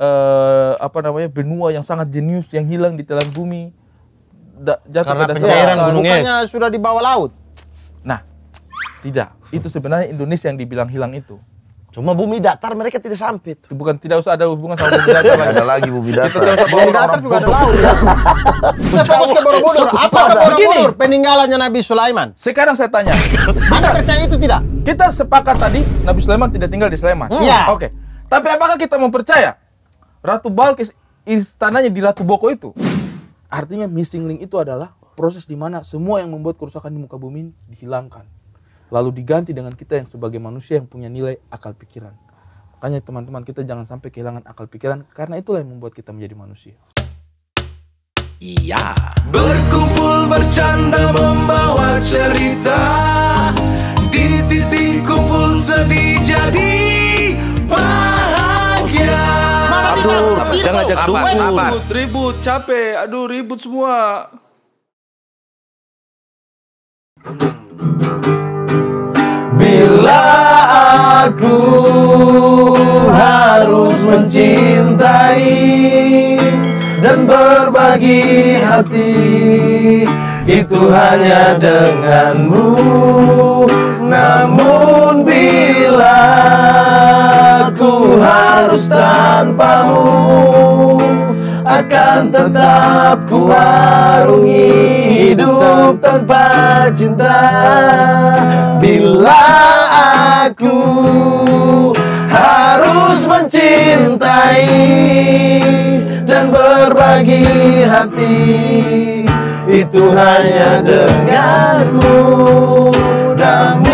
uh, apa namanya benua yang sangat jenius yang hilang di telan bumi da, jatuh Karena ke dasar pencairan gunung es. sudah di bawah laut. Nah, tidak. Itu sebenarnya Indonesia yang dibilang hilang itu. Cuma bumi datar mereka tidak sampit Bukan tidak usah ada hubungan sama bumi datar lagi. Ada lagi bumi Kita datar. usah Bumi datar juga ada laut. ya. Kita fokus ke Borobudur. Apa ke Borobudur? Peninggalannya Nabi Sulaiman. Sekarang saya tanya, Anda percaya itu tidak? kita sepakat tadi Nabi Sulaiman tidak tinggal di Sleman. Hmm. Iya. Oke. Tapi apakah kita mempercaya Ratu Balkis istananya di Ratu Boko itu. Artinya missing link itu adalah proses di mana semua yang membuat kerusakan di muka bumi dihilangkan. Lalu diganti dengan kita yang sebagai manusia yang punya nilai akal pikiran. Makanya teman-teman kita jangan sampai kehilangan akal pikiran karena itulah yang membuat kita menjadi manusia. Iya. Berkumpul bercanda membawa cerita Di titik kumpul sedih jadi dulu. Jangan ngajak dulu. Ribut, ribut, capek. Aduh, ribut semua. Bila aku harus mencintai dan berbagi hati itu hanya denganmu namun bila harus tanpamu akan tetap ku hidup tanpa cinta bila aku harus mencintai dan berbagi hati itu hanya denganmu namun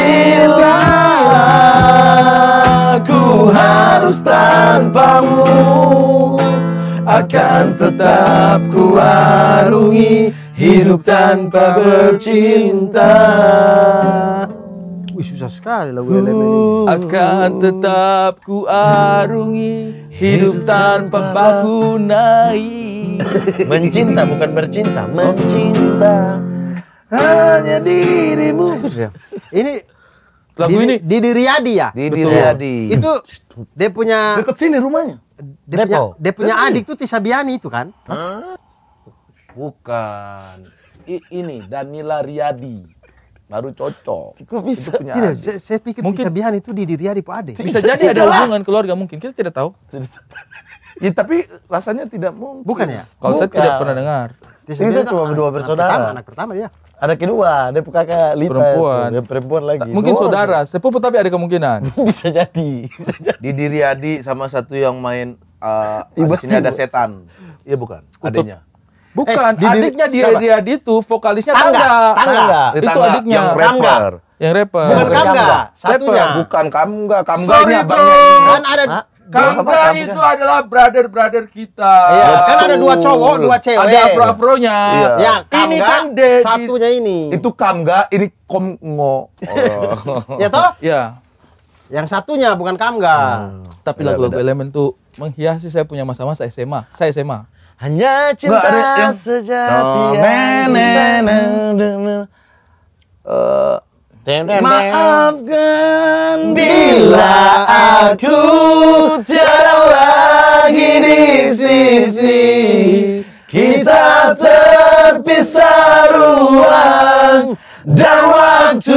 harus tanpamu Akan tetap ku Hidup tanpa bercinta Wih susah sekali lagu elemen ini. Akan tetap ku hidup tanpa baku Mencinta bukan bercinta, mencinta hanya dirimu. Ini lagu ini di Diriadi ya di Diriadi itu dia punya deket sini rumahnya dia Depo. punya, dia punya Depo. Iya. adik tuh Tisa Biani itu kan Hah? bukan I, ini Danila Riyadi baru cocok. Kok bisa? punya tidak, saya, saya pikir mungkin Biani itu di diri Pak Ade. Bisa jadi ada lah. hubungan keluarga mungkin kita tidak tahu. ya tapi rasanya tidak mungkin. Bukan ya? Kalau saya tidak pernah dengar. Tisa kan cuma berdua bersaudara. Pertama, anak pertama ya. Ada kedua, ada kakak Lita. Perempuan. Itu, perempuan lagi. Mungkin Luar. saudara, sepupu tapi ada kemungkinan. Bisa jadi. Di diri Adi sama satu yang main uh, di sini ada setan. Iya bukan, adiknya. Bukan, eh, adiknya di diri Adi itu vokalisnya Tangga. Tangga. Nah, tangga. Itu tangga adiknya. Yang rapper. Yang rapper. Bukan Kamga. Satunya. Rapper. Bukan Kamga. Sorry bro, Kan ada Kangga itu adalah brother-brother kita. Iya, kan ada dua cowok, dua cewek. Ada afro-afronya. Iya. Ya, ini kan de, satunya ini. Itu Kangga, ini Komngo. Oh. ya toh? Iya. Yang satunya bukan Kangga. Hmm. Tapi lagu-lagu elemen tuh menghiasi saya punya masa-masa SMA. Saya SMA. Hanya cinta Nggak, iya. sejati. Oh, yang... Uh, Maafkan bila aku tiada lagi di sisi kita terpisah ruang dan waktu.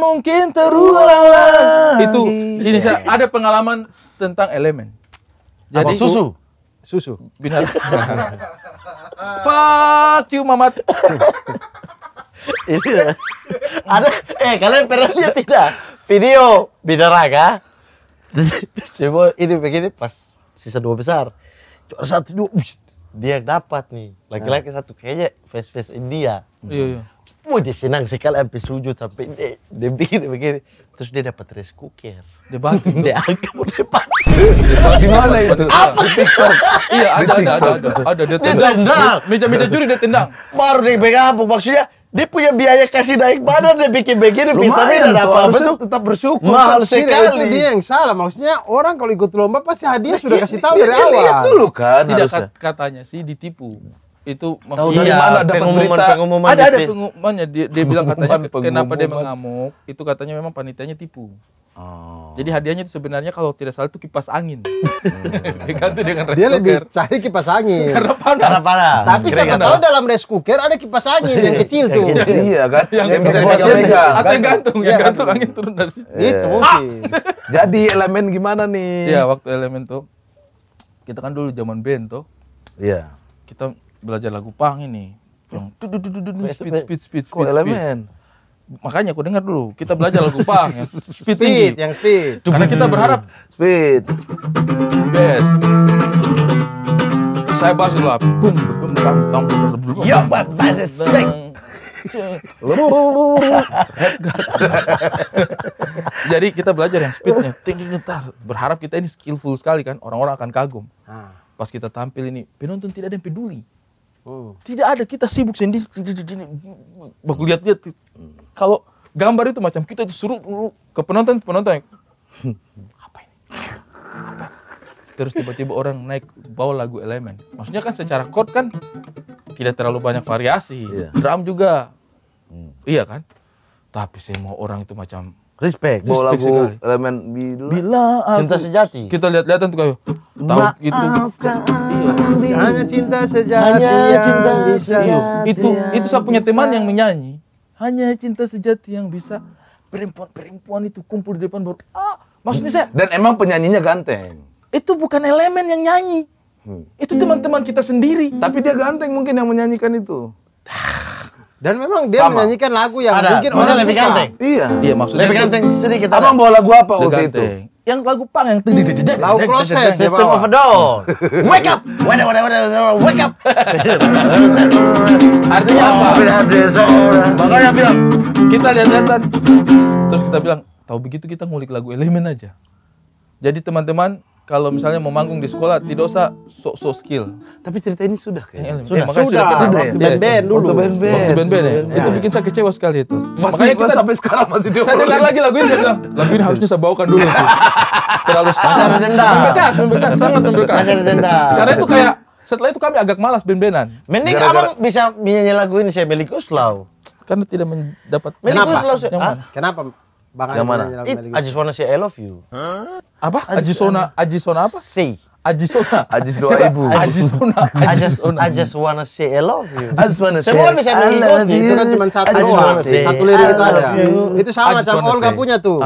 mungkin terulang lagi. Itu ini saya ada pengalaman tentang elemen. Jadi Apa, susu susu binar fuck you mamat ini ya. ada eh kalian pernah lihat tidak video binaraga coba ini begini pas sisa dua besar cuma satu dua dia dapat nih laki-laki satu kayaknya face face India iya, iya. Wih disenang sekali sampai sujud sampai dia, dia bikin begini terus dia dapat rice cooker. Dia bagi dia anggap dia dapat Di mana itu? Apa? Di Iya ada ada ada ada ada dia tendang. Dia tendang. meja minta curi dia tendang. Baru dia bergabung. maksudnya dia punya biaya kasih naik badan dia bikin begini vitamin dan apa apa tuh tetap bersyukur mahal sekali itu dia yang salah maksudnya orang kalau ikut lomba pasti hadiah sudah kasih tahu dari awal dulu kan tidak katanya sih ditipu itu tahu dari iya, mana dapat pengumuman, berita pengumuman ada ada pengumumannya dia, dia bilang katanya pengumuman. kenapa dia mengamuk itu katanya memang panitianya tipu Oh. Jadi hadiahnya itu sebenarnya kalau tidak salah itu kipas angin. diganti hmm. dengan Dia lebih cari kipas angin. Karena panas. Karena panas. Tapi Kira siapa tahu dalam rice cooker ada kipas angin yang kecil tuh. iya, iya, iya kan? Yang, yang bisa dipegang. Atau yang gantung, yang iya, kan? gantung angin turun dari situ. Itu ah, Jadi elemen gimana nih? Ya waktu elemen tuh kita kan dulu zaman band tuh. Iya. Kita belajar lagu pang ini. Bilang, ya. speed, speed, speed, speed, elemen. Makanya aku dengar dulu, kita belajar lagu pang yang speed, speed yang speed. Karena kita berharap speed. Yes. Saya bahas dulu lah. Bum, bum, tam, tam, Yo, bahas sing. Jadi kita belajar yang speednya, oh, tinggi ngetas. Berharap kita ini skillful sekali kan, orang-orang akan kagum. Ah. Pas kita tampil ini, penonton tidak ada yang peduli. Hmm. Tidak ada kita sibuk sendiri. Baku lihat-lihat. Kalau gambar itu macam kita itu suruh ke penonton penonton. Apa ini? Terus tiba-tiba orang naik bawa lagu elemen. Maksudnya kan secara chord kan tidak terlalu banyak variasi. Yeah. Drum juga. Hmm. Iya kan? Tapi semua orang itu macam Respect. Bawa lagu elemen bila, bila aku, cinta sejati. Kita lihat-lihatan tuh kayak tahu itu. Iya. Hanya cinta sejati Hanya yang bisa. Iya. Sejati itu itu saya punya bisa. teman yang menyanyi. Hanya cinta sejati yang bisa perempuan-perempuan itu kumpul di depan baru. Ah, maksudnya saya. Dan emang penyanyinya ganteng. Itu bukan elemen yang nyanyi. Hmm. Itu teman-teman kita sendiri. Tapi dia ganteng mungkin yang menyanyikan itu. Dan memang dia Sama. menyanyikan lagu yang Ada. mungkin orang lebih ganteng. Iya. Iya maksudnya. Lebih ganteng sedikit. Abang bawa lagu apa waktu itu? Yang lagu pang yang tadi lagu proses System of a Down. Wake up. Wada wada wada wake up. Artinya apa? Makanya bilang kita lihat-lihatan terus kita bilang tahu begitu kita ngulik lagu elemen aja. Jadi teman-teman kalau misalnya mau manggung di sekolah tidak usah sok sok skill. Tapi cerita ini sudah kayaknya. Iya. Sudah, ya, sudah, sudah, sudah, ya. band band dulu. Waktu band band. Waktu band band ya. Itu bikin saya kecewa sekali itu. Masih Makanya kita sampai sekarang masih dia. Saya dengar lagi lagu ini saya bilang, lagu ini harusnya saya bawakan dulu sih. Terlalu sangat denda. Membekas, membekas, sangat membekas. Sangat rendah. Karena itu kayak setelah itu kami agak malas ben-benan. Mending abang bisa nyanyi lagu ini saya milik Uslau. Karena tidak mendapat. Milik Uslau. Kenapa? Bang yang mana? It, I just wanna say I love you. Huh? Apa? just wanna apa? Say. Ajisona. Ajis doa ibu. Ajisona. I just, I just wanna say I love you. I just wanna say. Semua bisa mengikuti. Itu kan cuma satu doang. Satu lirik itu aja. Itu sama sama Olga punya tuh.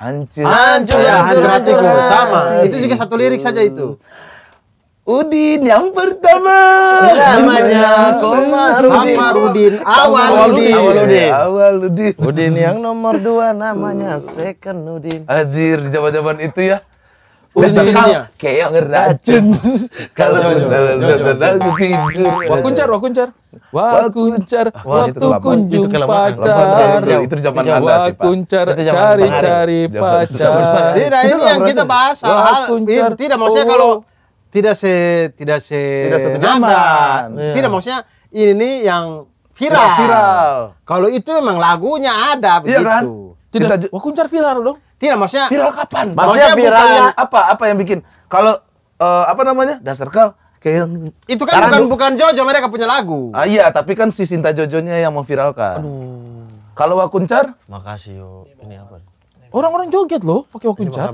Hancur. Hancur ya, hancur hatiku. Sama. Itu juga satu lirik saja itu. Udin yang pertama namanya Komarudin Udin Awaludin Udin awal Udin Udin yang nomor dua namanya Second Udin Azir di jawaban itu ya Udinnya kayak ngeracun kalau aku tidur wakuncar wakuncar wakuncar waktu kunjung pacar itu zaman anda sih kuncar, cari cari pacar tidak ini yang kita bahas hal tidak maksudnya kalau oh tidak se tidak se tidak satu zaman. Yeah. Tidak iya. maksudnya ini yang viral. yeah, viral. Kalau itu memang lagunya ada iya begitu. yeah, kan? Tidak, tidak wah kuncar viral dong. Tidak maksudnya viral kapan? Maksudnya, maksudnya viralnya apa? Apa yang bikin? Kalau uh, apa namanya? Dasar kau kayak itu kan bukan bukan Jojo mereka punya lagu. Ah iya, tapi kan si Sinta Jojonya yang mau viralkan Aduh. Kalau Wakuncar? Makasih yo. Ini apa? Orang-orang joget loh pakai Wakuncar.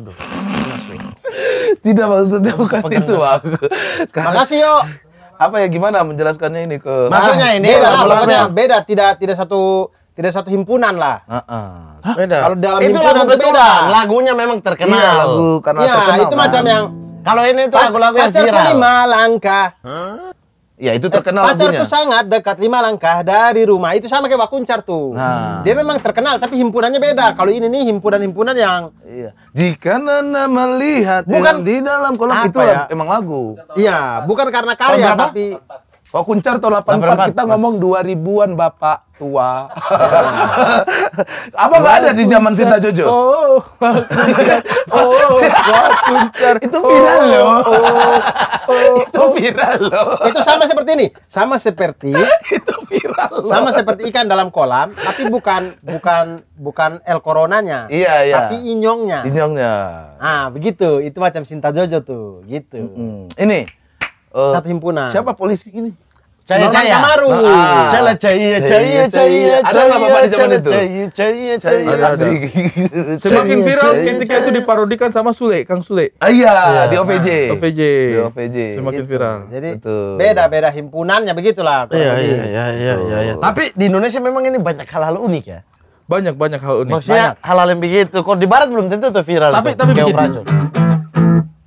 Tidak maksudnya bukan itu aku. Makasih yo. Apa ya gimana menjelaskannya ini ke? Maksudnya ah, ini beda, lah, maksudnya beda tidak tidak satu tidak satu himpunan lah. Uh -uh. Beda. Kalau dalam itu himpunan lagu beda. Lagunya memang terkenal. Iya, lagu karena ya, terkenal. itu man. macam yang kalau ini itu lagu-lagu yang viral. Pacar lima langkah. Huh? Ya itu eh, terkenal Pacarku lagunya. sangat dekat lima langkah dari rumah. Itu sama kayak Wakuncar tuh. Nah. Dia memang terkenal tapi himpunannya beda. Kalau ini nih himpunan-himpunan yang Iya. Jika Nana melihat bukan di dalam kolam itu ya? emang lagu. Iya, bukan karena karya tapi Oh kuncar tahun 84, 84. kita ngomong 2000-an bapak tua. Apa nggak ada di zaman Sinta Jojo? Oh, oh, wah kuncar. Itu viral oh, loh. Oh, oh, itu oh. viral loh. Itu sama seperti ini, sama seperti itu viral. Loh. Sama seperti ikan dalam kolam, tapi bukan bukan bukan el coronanya. Iya, iya. Tapi inyongnya. Inyongnya. Ah, begitu. Itu macam Sinta Jojo tuh, gitu. Mm -hmm. Ini uh, satu himpunan. Siapa polisi ini? Jaya Norman Jaya. Kamaru. Nah, jaya Jaya Jaya Jaya. Ada nggak bapak di Semakin viral ketika itu diparodikan sama Sule, Kang Sule. Ah, iya, ya, di OVJ. Nah, OVJ. Di OVJ. Semakin gitu. viral. Jadi beda-beda himpunannya begitulah. Iya iya iya iya iya. Tapi di Indonesia memang ini banyak hal-hal unik ya. Banyak banyak hal unik. Maksudnya hal-hal yang begitu. Kalau di Barat belum tentu tuh viral. Tapi tapi begitu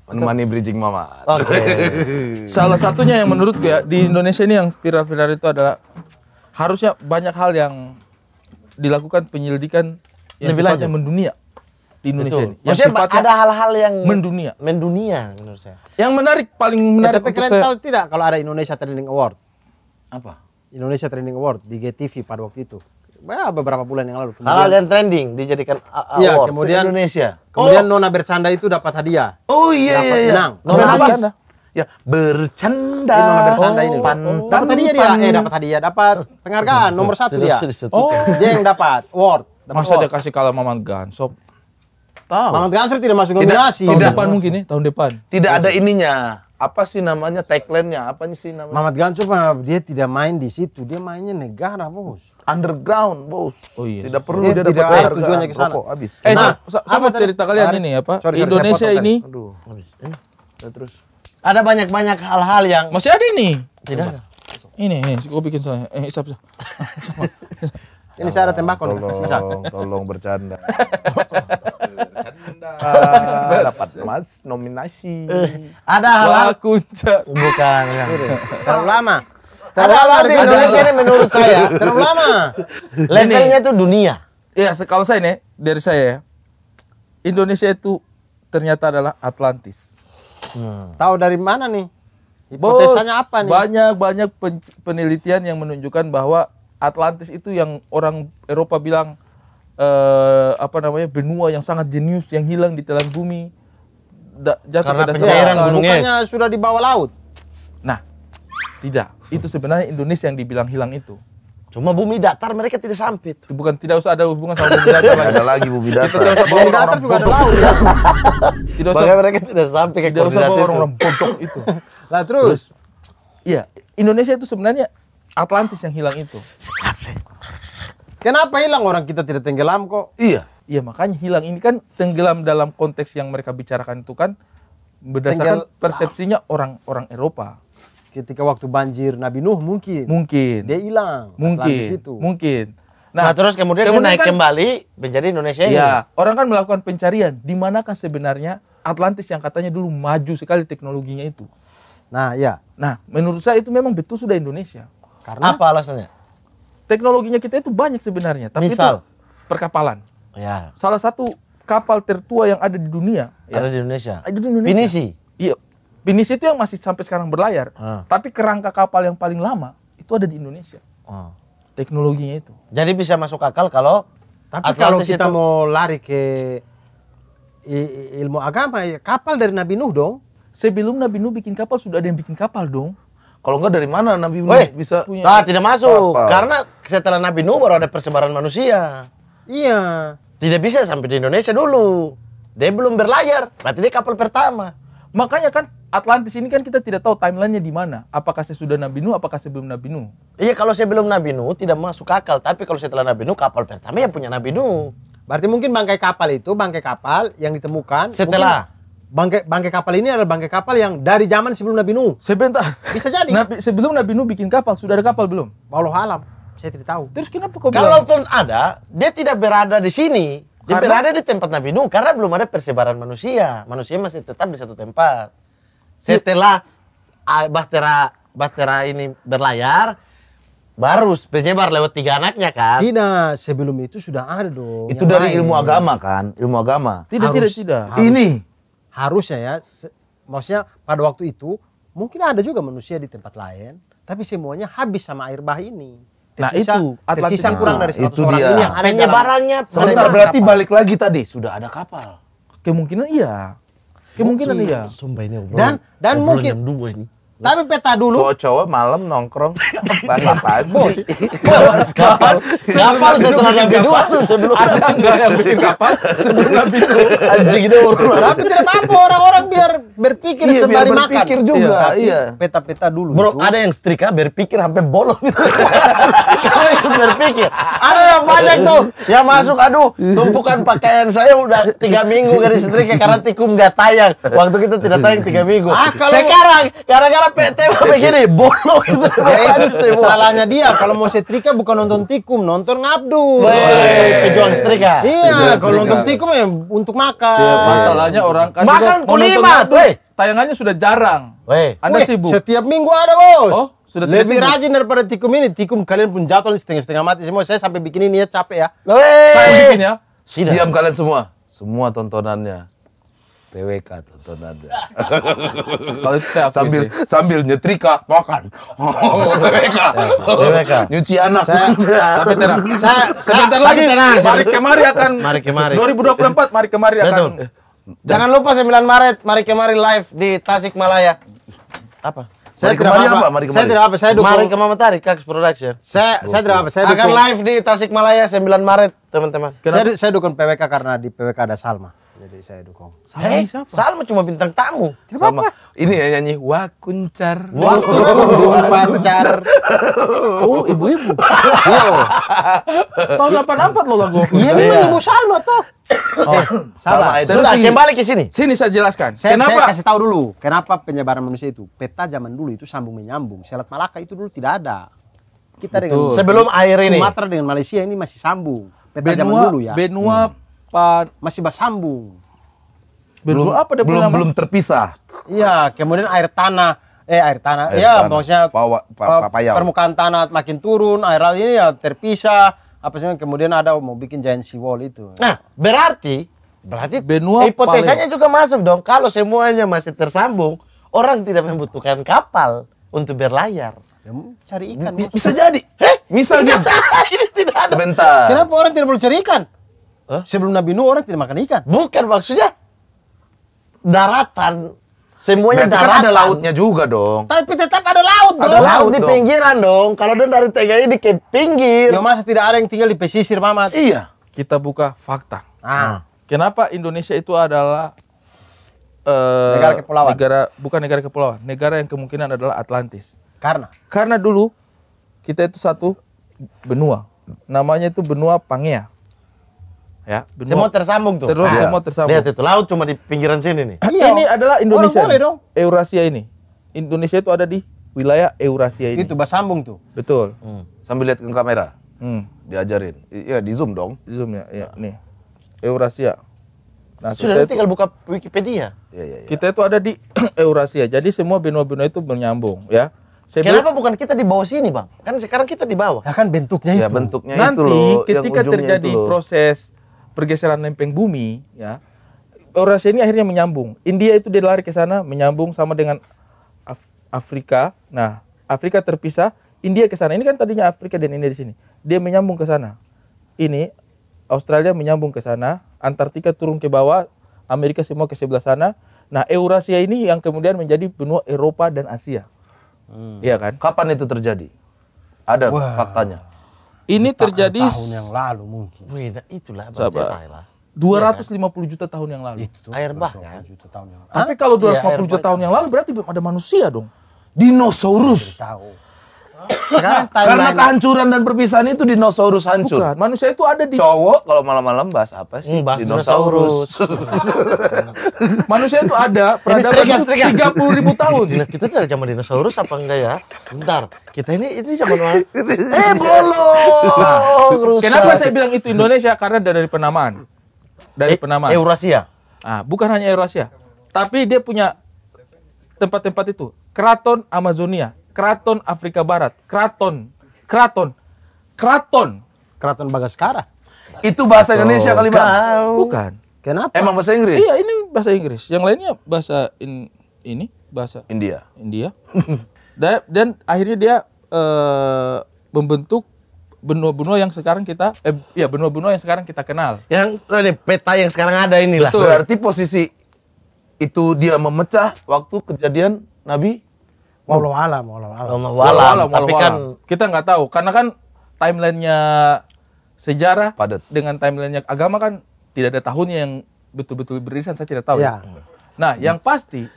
menemani bridging mama. Oke. Okay. Salah satunya yang menurutku ya di Indonesia ini yang viral-viral itu adalah harusnya banyak hal yang dilakukan penyelidikan yang Lebih sifatnya mendunia di Indonesia Betul. ini. Yang Maksudnya ada hal-hal yang mendunia. Mendunia menurut saya. Yang menarik paling menarik ya, tapi kalian saya... tahu tidak kalau ada Indonesia Trending Award? Apa? Indonesia Trending Award di GTV pada waktu itu ya, beberapa bulan yang lalu. Kemudian, Halal dan trending dijadikan iya, award ya, kemudian, Indonesia. Kemudian oh. Nona bercanda itu dapat hadiah. Oh iya dapat iya. iya. Menang. Nona, bercanda. Ya bercanda. Eh, nona bercanda oh. ini. Pantan, oh, dapat hadiah dia. Eh dapat hadiah, dapat penghargaan nomor satu dia. Oh. Dia yang dapat award. Dapat Masa award. dia kasih kalau Maman Gansop? Tahu. Maman Gansop tidak masuk nominasi. Tidak, tahun depan depan mungkin nih, ya, tahun depan. Tidak ada ininya apa sih namanya tagline-nya apa sih namanya Mamat Gansop eh, dia tidak main di situ dia mainnya negara bos underground bos oh, iya. tidak perlu dia, dia eh, dapat tidak eh, tujuannya ke sana habis eh nah, sama, sama cerita tadi? kalian ini apa sorry, Indonesia sorry, ini aduh habis eh, terus ada banyak banyak hal-hal yang masih ada ini tidak ada ini eh, gue bikin soalnya eh isap isap ini saya ada tembakau tolong tolong bercanda bercanda uh, dapat mas nominasi eh, ada hal, -hal. bukan yang terlalu lama Terlama di Indonesia ini menurut saya. terlalu lama. Levelnya itu dunia. Ya, kalau saya nih, dari saya ya. Indonesia itu ternyata adalah Atlantis. Hmm. Tahu dari mana nih? Hipotesanya apa nih? Banyak-banyak penelitian yang menunjukkan bahwa Atlantis itu yang orang Eropa bilang eh, apa namanya benua yang sangat jenius yang hilang di telan bumi da, jatuh Karena ke dasar lautan. Bukannya sudah di bawah laut? Nah, tidak itu sebenarnya Indonesia yang dibilang hilang itu. Cuma bumi datar mereka tidak sampai. Itu bukan tidak usah ada hubungan sama bumi datar lagi. ada lagi bumi datar. Kita tidak usah bumi datar juga ada laut. Ya. tidak usah mereka tidak sampai ke Tidak usah bawa orang-orang bodoh itu. Lah terus. Iya, Indonesia itu sebenarnya Atlantis yang hilang itu. Kenapa hilang orang kita tidak tenggelam kok? Iya. Iya makanya hilang ini kan tenggelam dalam konteks yang mereka bicarakan itu kan berdasarkan Tenggel. persepsinya orang-orang Eropa ketika waktu banjir Nabi Nuh mungkin. Mungkin. Dia hilang. Mungkin. Di situ. Mungkin. Nah, nah, terus kemudian, kemudian dia naik kan, kembali menjadi Indonesia ini. Ya, orang kan melakukan pencarian di manakah sebenarnya Atlantis yang katanya dulu maju sekali teknologinya itu. Nah, ya. Nah, menurut saya itu memang betul sudah Indonesia. Karena apa alasannya? Teknologinya kita itu banyak sebenarnya, tapi Misal. itu perkapalan. Ya. Salah satu kapal tertua yang ada di dunia. Ada ya, di Indonesia. Ada di Indonesia. Finisi. Iya, Finish itu yang masih sampai sekarang berlayar. uh. Tapi kerangka kapal yang paling lama itu ada di Indonesia. Uh. Teknologinya itu. Jadi bisa masuk akal kalau tapi Atlantis kalau kita itu... mau lari ke ilmu agama ya kapal dari Nabi Nuh dong. Sebelum Nabi Nuh bikin kapal sudah ada yang bikin kapal dong. Kalau enggak dari mana Nabi Nuh Weh, bisa punya? Ah, tidak masuk. Kapal. Karena setelah Nabi Nuh baru ada persebaran manusia. Iya. Tidak bisa sampai di Indonesia dulu. Dia belum berlayar. Berarti dia kapal pertama. Makanya kan Atlantis ini kan kita tidak tahu timelinenya di mana. Apakah saya sudah Nabi Nuh, apakah saya belum Nabi Nuh? Iya, kalau saya belum Nabi Nuh tidak masuk akal. Tapi kalau saya telah Nabi Nuh, kapal pertama yang punya Nabi Nuh. Berarti mungkin bangkai kapal itu, bangkai kapal yang ditemukan setelah bangkai bangkai kapal ini adalah bangkai kapal yang dari zaman sebelum Nabi Nuh. Sebentar. Bisa jadi. Nabi, sebelum Nabi Nuh bikin kapal, sudah ada kapal belum? Allah alam. Saya tidak tahu. Terus kenapa kau bilang? Kalaupun ada, dia tidak berada di sini. Dia karena, berada di tempat Nabi Nuh karena belum ada persebaran manusia. Manusia masih tetap di satu tempat. Setelah ah, Bahtera Bahtera ini berlayar, baru penyebar lewat tiga anaknya kan? Tidak, sebelum itu sudah ada dong. Itu dari lain. ilmu agama kan? Ilmu agama. Tidak, Harus, tidak, tidak. Harus, ini harusnya ya, maksudnya pada waktu itu mungkin ada juga manusia di tempat lain, tapi semuanya habis sama air bah ini. Nah, tersisa, nah itu Atlantis tersisa kurang nah, dari 100 itu orang dia. ini yang penyebarannya. penyebarannya. Berarti siapa? balik lagi tadi sudah ada kapal. Kemungkinan iya. Kemungkinan iya. Sumpah ini obrolan. Dan dan mungkin tapi peta dulu. Cowok cowok malam nongkrong bahas apa sih? Bahas bahas. Kapal setelah Nabi Nuh tuh sebelum ada yang bikin kapal sebelum Nabi Nuh? Anjing itu urusan. Tapi tidak apa-apa orang-orang biar berpikir iya, sembari makan. berpikir juga. Iya. iya. Peta-peta dulu. Bro, ada yang setrika berpikir sampai bolong gitu. Karena berpikir. Ada yang banyak tuh yang masuk aduh tumpukan pakaian saya udah tiga minggu gak disetrika karena tikum gak tayang. Waktu kita tidak tayang tiga minggu. Ah, kalau... Sekarang gara-gara sampai tema begini bolong itu salahnya dia kalau mau setrika bukan nonton tikum nonton ngabdu pejuang setrika iya kalau nonton tikum ya untuk makan iya, masalahnya orang kan makan kulima. weh tayangannya sudah jarang weh anda sibuk setiap minggu ada bos oh sudah lebih rajin daripada tikum ini tikum kalian pun jatuh setengah setengah mati semua saya sampai bikin ini ya capek ya weh. saya bikin ya Tidak. diam kalian semua semua tontonannya PWK tonton ada. Kalau itu saya sambil sih. sambil nyetrika makan. Oh, PWK. Ya, PWK. Nyuci anak. Saya, tapi tenang. Saya, sebentar lagi. Tenang. Mari kemari akan. Mari kemari. 2024 mari kemari akan. Betul. Jangan lupa 9 Maret mari kemari live di Tasikmalaya. Apa? Saya tidak apa, apa? Mari saya tidak apa, saya dukung. Mari kemari tarik Kaks Production. Saya saya tidak apa, saya dukung. Akan live di Tasikmalaya 9 Maret, teman-teman. Saya saya dukung PWK karena di PWK ada Salma. Jadi saya dukung. Salma hey, eh, siapa? Salma cuma bintang tamu. Tidak Salma. Apa? Ini ya nyanyi Wakuncar. Wakuncar. Oh, ibu-ibu. Wow. Tahun 84 loh lagu. Iya, memang iya. ibu Salma tuh. Oh, eh, salah. Sudah, kembali ke sini. Sini saya jelaskan. Saya, kenapa? Saya kasih tahu dulu, kenapa penyebaran manusia itu. Peta zaman dulu itu sambung menyambung. Selat Malaka itu dulu tidak ada. Kita Betul. dengan sebelum air ini. Sumatera dengan Malaysia ini masih sambung. Peta benua, zaman dulu ya. Benua hmm apa masih bersambung. Belum apa belum belum, belum terpisah. Iya, kemudian air tanah eh air tanah air ya maksudnya Pawa, pa, permukaan tanah makin turun air laut ini ya terpisah apa sih kemudian ada mau bikin giant sea wall itu. Nah, berarti berarti benua hipotesanya paleo. juga masuk dong kalau semuanya masih tersambung, orang tidak membutuhkan kapal untuk berlayar. Ya, cari ikan. Bisa, bisa jadi. Heh, misalnya. ini tidak ada. Sebentar. Kenapa orang tidak perlu cari ikan? Huh? Sebelum Nabi Nuh orang tidak makan ikan. Bukan maksudnya daratan Semuanya Berarti daratan. Kan ada lautnya juga dong. Tapi tetap ada laut ada dong. Ada laut, di pinggiran dong. Kalau dia dari TGI di ke pinggir. Ya masa tidak ada yang tinggal di pesisir Mamat? Iya. Kita buka fakta. Ah. Hmm. Kenapa Indonesia itu adalah eh, negara kepulauan? Negara bukan negara kepulauan, negara yang kemungkinan adalah Atlantis. Karena? Karena dulu kita itu satu benua. Namanya itu benua Pangea. Ya, saya mau tersambung tuh. Terus ah. saya tersambung. Lihat itu laut cuma di pinggiran sini nih. Iya. Ini adalah Indonesia. Orang boleh dong. Eurasia ini. Indonesia itu ada di wilayah Eurasia ini. Itu sambung tuh. Betul. Hmm. Sambil lihat ke kamera. Hmm. Diajarin. ya di zoom dong. Di zoom ya. Iya, nih. Eurasia. Nah, Sudah kita tinggal buka Wikipedia. Ya, ya, ya. Kita itu ada di Eurasia. Jadi semua benua-benua itu menyambung ya. Saya Kenapa bukan kita di bawah sini, Bang? Kan sekarang kita di bawah. Ya kan bentuknya ya, itu. bentuknya Nanti itu loh, ketika terjadi itu proses pergeseran lempeng bumi ya Eurasia ini akhirnya menyambung India itu dia lari ke sana menyambung sama dengan Af Afrika nah Afrika terpisah India ke sana ini kan tadinya Afrika dan India di sini dia menyambung ke sana ini Australia menyambung ke sana Antartika turun ke bawah Amerika semua ke sebelah sana nah Eurasia ini yang kemudian menjadi benua Eropa dan Asia hmm. iya kan kapan itu terjadi ada Wah. faktanya ini terjadi tahun yang lalu mungkin. Wih, itulah Sabar. 250 ya. juta tahun yang lalu. Itu, air bah kan. Juta tahun yang lalu. Tapi kalau 250 ya, juta tahun yang lalu berarti belum ada manusia dong. Dinosaurus. Tahu. Karena kehancuran dan perpisahan itu dinosaurus hancur. Bukan, manusia itu ada di cowok kalau malam-malam bahas apa sih? Hmm, bahas dinosaurus. manusia itu ada peradaban tiga puluh ribu tahun. kita dari zaman dinosaurus apa enggak ya? Bentar, kita ini ini zaman mana? eh bolong. Nah, kenapa saya bilang itu Indonesia? Karena dari penamaan, dari e penamaan. Eurasia. Ah, bukan hanya Eurasia, tapi dia punya tempat-tempat itu. Keraton Amazonia Keraton Afrika Barat, keraton, keraton, keraton, keraton Bagaskara. Itu bahasa Indonesia kali bang? Bukan. Kenapa? Emang bahasa Inggris? Iya, ini bahasa Inggris. Yang lainnya bahasa in, ini bahasa India. India. dan, dan akhirnya dia uh, membentuk benua-benua yang sekarang kita eh ya benua-benua yang sekarang kita kenal. Yang ini peta yang sekarang ada inilah. Itu Berarti posisi itu dia memecah waktu kejadian Nabi Mau alam, walau alam. Walau alam, tapi kan kita nggak tahu karena kan timelinenya sejarah padat dengan timelinenya agama kan tidak ada tahunnya yang betul-betul beririsan saya tidak tahu. Ya. ya. Nah, hmm. yang pasti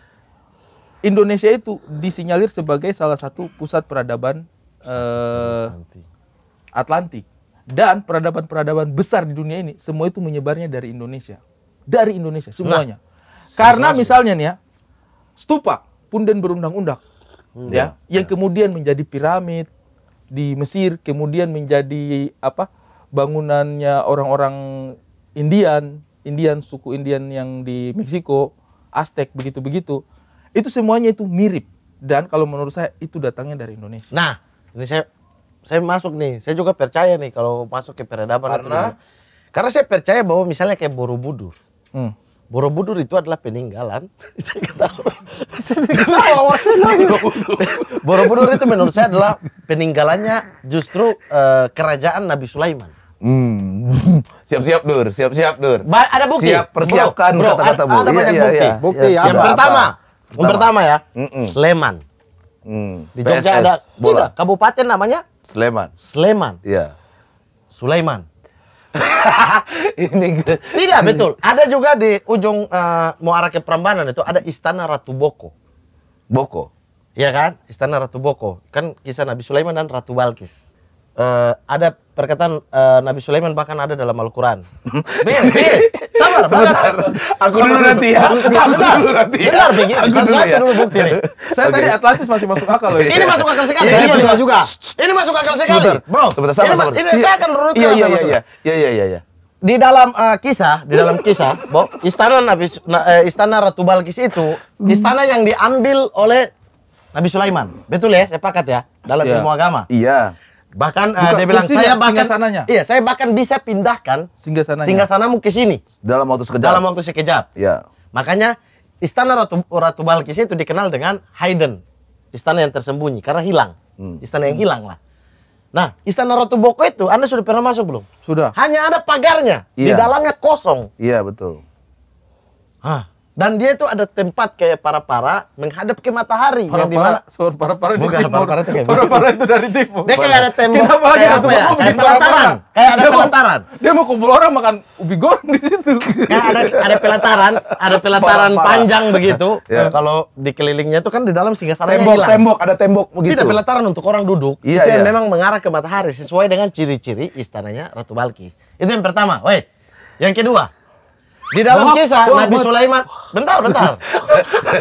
Indonesia itu disinyalir sebagai salah satu pusat peradaban eh, Atlantik dan peradaban-peradaban besar di dunia ini semua itu menyebarnya dari Indonesia. Dari Indonesia semuanya. Nah, Karena misalnya nih ya, stupa pun dan berundang-undang hmm. ya yeah. yang kemudian menjadi piramid di Mesir kemudian menjadi apa bangunannya orang-orang Indian Indian suku Indian yang di Meksiko Aztec begitu begitu itu semuanya itu mirip dan kalau menurut saya itu datangnya dari Indonesia nah ini saya saya masuk nih saya juga percaya nih kalau masuk ke peradaban karena karena saya percaya bahwa misalnya kayak Borobudur hmm. Borobudur itu adalah peninggalan. Borobudur itu menurut saya adalah peninggalannya justru uh, kerajaan Nabi Sulaiman. Hmm. siap Siap-siap Dur, siap-siap Dur. Ba ada bukti. Siap persiapkan kata-kata bukti. Ada banyak iya, iya, bukti. Iya, bukti ya. Yang pertama, pertama, yang pertama ya, mm -mm. Sleman. Mm. Di Jogja PSS, ada bola. tidak kabupaten namanya Sleman. Sleman. Iya. Yeah. Sulaiman. ini gue. Tidak hmm. betul. Ada juga di ujung uh, eh, muara ke Prambanan itu ada Istana Ratu Boko. Boko. Iya kan? Istana Ratu Boko. Kan kisah Nabi Sulaiman dan Ratu Balkis uh, ada perkataan uh, Nabi Sulaiman bahkan ada dalam Al-Qur'an. Bil, Sabar, sabar. Aku dulu nanti ya. Aku dulu nanti. Ya. Benar, begitu. Saya dulu bukti nih. Saya tadi Atlantis masih masuk akal loh. Ya. Ini masuk akal sekali. Iya, iya, ini masuk juga. Ini masuk akal sekali. Bro, sebentar sabar, sabar. Ini saya akan runut Iya, iya, iya, iya. Iya, iya, iya. Di dalam uh, kisah, di dalam kisah, Bo, istana Nabi uh, istana Ratu Balkis itu istana yang diambil oleh Nabi Sulaiman. Betul ya? Sepakat ya? Dalam ilmu agama. Iya. Bahkan uh, dia bilang saya bahkan sananya. Iya, saya bahkan bisa pindahkan singgah sananya. Singgah sanamu ke sini dalam waktu sekejap. Dalam waktu sekejap. Iya. Makanya istana Ratu Ratu Balkis itu dikenal dengan Hidden Istana yang tersembunyi karena hilang. Hmm. Istana yang hmm. hilang lah. Nah, istana Ratu Boko itu Anda sudah pernah masuk belum? Sudah. Hanya ada pagarnya. Iya. Di dalamnya kosong. Iya, betul. Hah, dan dia itu ada tempat kayak para-para menghadap ke matahari. Para-para, sumber para-para di Bukan, timur. Para-para itu, para-para gitu. itu dari timur. Dia kayak ada tembok. Kenapa kayak ada tembok ya? kayak bikin pelataran. Kayak ada pelataran. dia mau kumpul orang makan ubi goreng di situ. Kayak ada ada pelataran, ada pelataran panjang begitu. Ya. Kalau dikelilingnya itu kan di dalam sana tembok, hilang. Tembok, ada tembok begitu. Tidak pelataran untuk orang duduk. Iya. itu yang iya. memang mengarah ke matahari sesuai dengan ciri-ciri istananya Ratu Balkis. Itu yang pertama. Woi, yang kedua, di dalam kisah oh, Nabi Sulaiman. Bentar, bentar.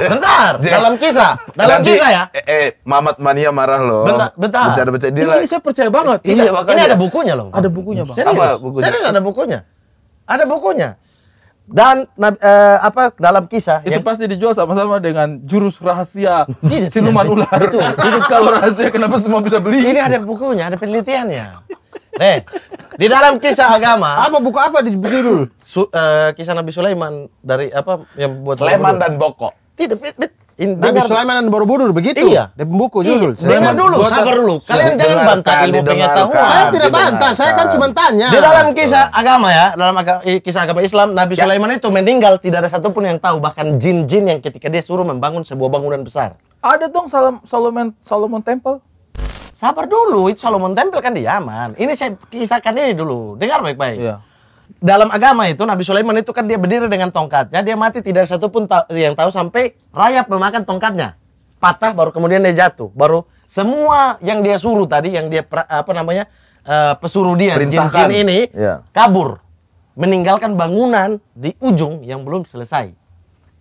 bentar. dalam kisah. Dalam nanti, kisah ya. Eh, eh Mamat Mania marah loh. Bentar, bentar. Bercanda -bercanda. dia. Ini, ini saya percaya banget. Iya, ini, Ini ada bukunya loh. Ada bukunya, Bang. Serius. Apa bukunya? Serius ada bukunya. Ada bukunya. Dan eh, apa dalam kisah itu yang, pasti dijual sama-sama dengan jurus rahasia iya, iya. siluman ular. Itu. kalau rahasia kenapa semua bisa beli? Ini ada bukunya, ada penelitiannya. Nih, di dalam kisah agama. Apa buku apa di dulu? Su, uh, kisah Nabi Sulaiman dari apa yang buat Sulaiman dan Boko. Tidak, In, Nabi Sulaiman dan Borobudur begitu. Iya. di buku iya, judul. Iya. Dengar dulu, sabar dulu. Kalian jangan bantah ilmu pengetahuan. Saya tidak bantah, saya kan cuma tanya. Di dalam kisah agama ya, dalam aga, kisah agama Islam, Nabi ya. Sulaiman itu meninggal tidak ada satupun yang tahu, bahkan jin-jin yang ketika dia suruh membangun sebuah bangunan besar. Ada dong Salom, Solomon Solomon Temple. Sabar dulu, itu Solomon Temple kan di Yaman. Ini saya kisahkan ini dulu. Dengar baik-baik. Iya. -baik dalam agama itu Nabi Sulaiman itu kan dia berdiri dengan tongkatnya, dia mati tidak satupun ta yang tahu sampai rayap memakan tongkatnya. Patah baru kemudian dia jatuh. Baru semua yang dia suruh tadi yang dia apa namanya? Uh, pesuruh dia jin-jin ini ya. kabur. Meninggalkan bangunan di ujung yang belum selesai.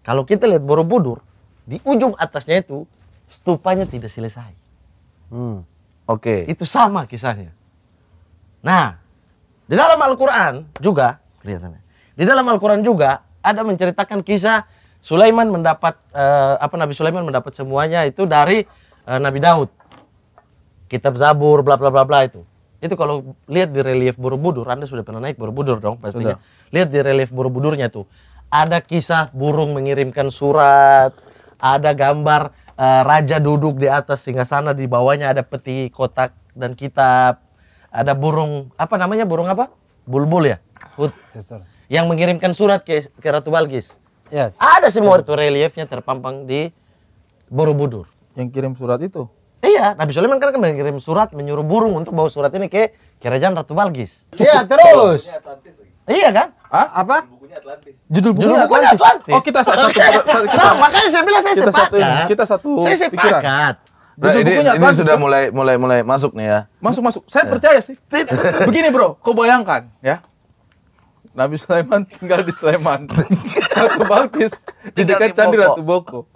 Kalau kita lihat Borobudur, di ujung atasnya itu stupanya tidak selesai. Hmm. Oke. Okay. Itu sama kisahnya. Nah, di dalam Al-Quran juga, kelihatannya, Di dalam Al-Quran juga ada menceritakan kisah Sulaiman mendapat eh, apa Nabi Sulaiman mendapat semuanya itu dari eh, Nabi Daud. Kitab Zabur bla bla bla bla itu. Itu kalau lihat di relief Borobudur, Anda sudah pernah naik Borobudur dong pastinya. Lihat di relief Borobudurnya tuh. Ada kisah burung mengirimkan surat, ada gambar uh, raja duduk di atas sehingga sana di bawahnya ada peti kotak dan kitab ada burung apa namanya burung apa? Bulbul ya. yang mengirimkan surat ke, ke Ratu Balkis. Ya. Ada semua itu reliefnya terpampang di Borobudur. Yang kirim surat itu? Iya, Nabi Sulaiman kan mengirim surat menyuruh burung untuk bawa surat ini ke kerajaan Ratu Balkis. Iya, terus. Iya kan? Hah? Apa? Bukunya Atlantis. Judul bukunya, Judul Atlantis. Atlantis. Oh, kita satu, satu, Sama, makanya saya bilang saya kita sepakat. Satu, kita satu saya sepakat. Pikiran. Nah, ini, ini kan? sudah kan? mulai mulai mulai masuk nih ya. Masuk masuk. Saya ya. percaya sih. Begini bro, kau bayangkan ya. Nabi Sulaiman tinggal di Sleman. Ratu Balkis di dekat Candi Ratu Boko.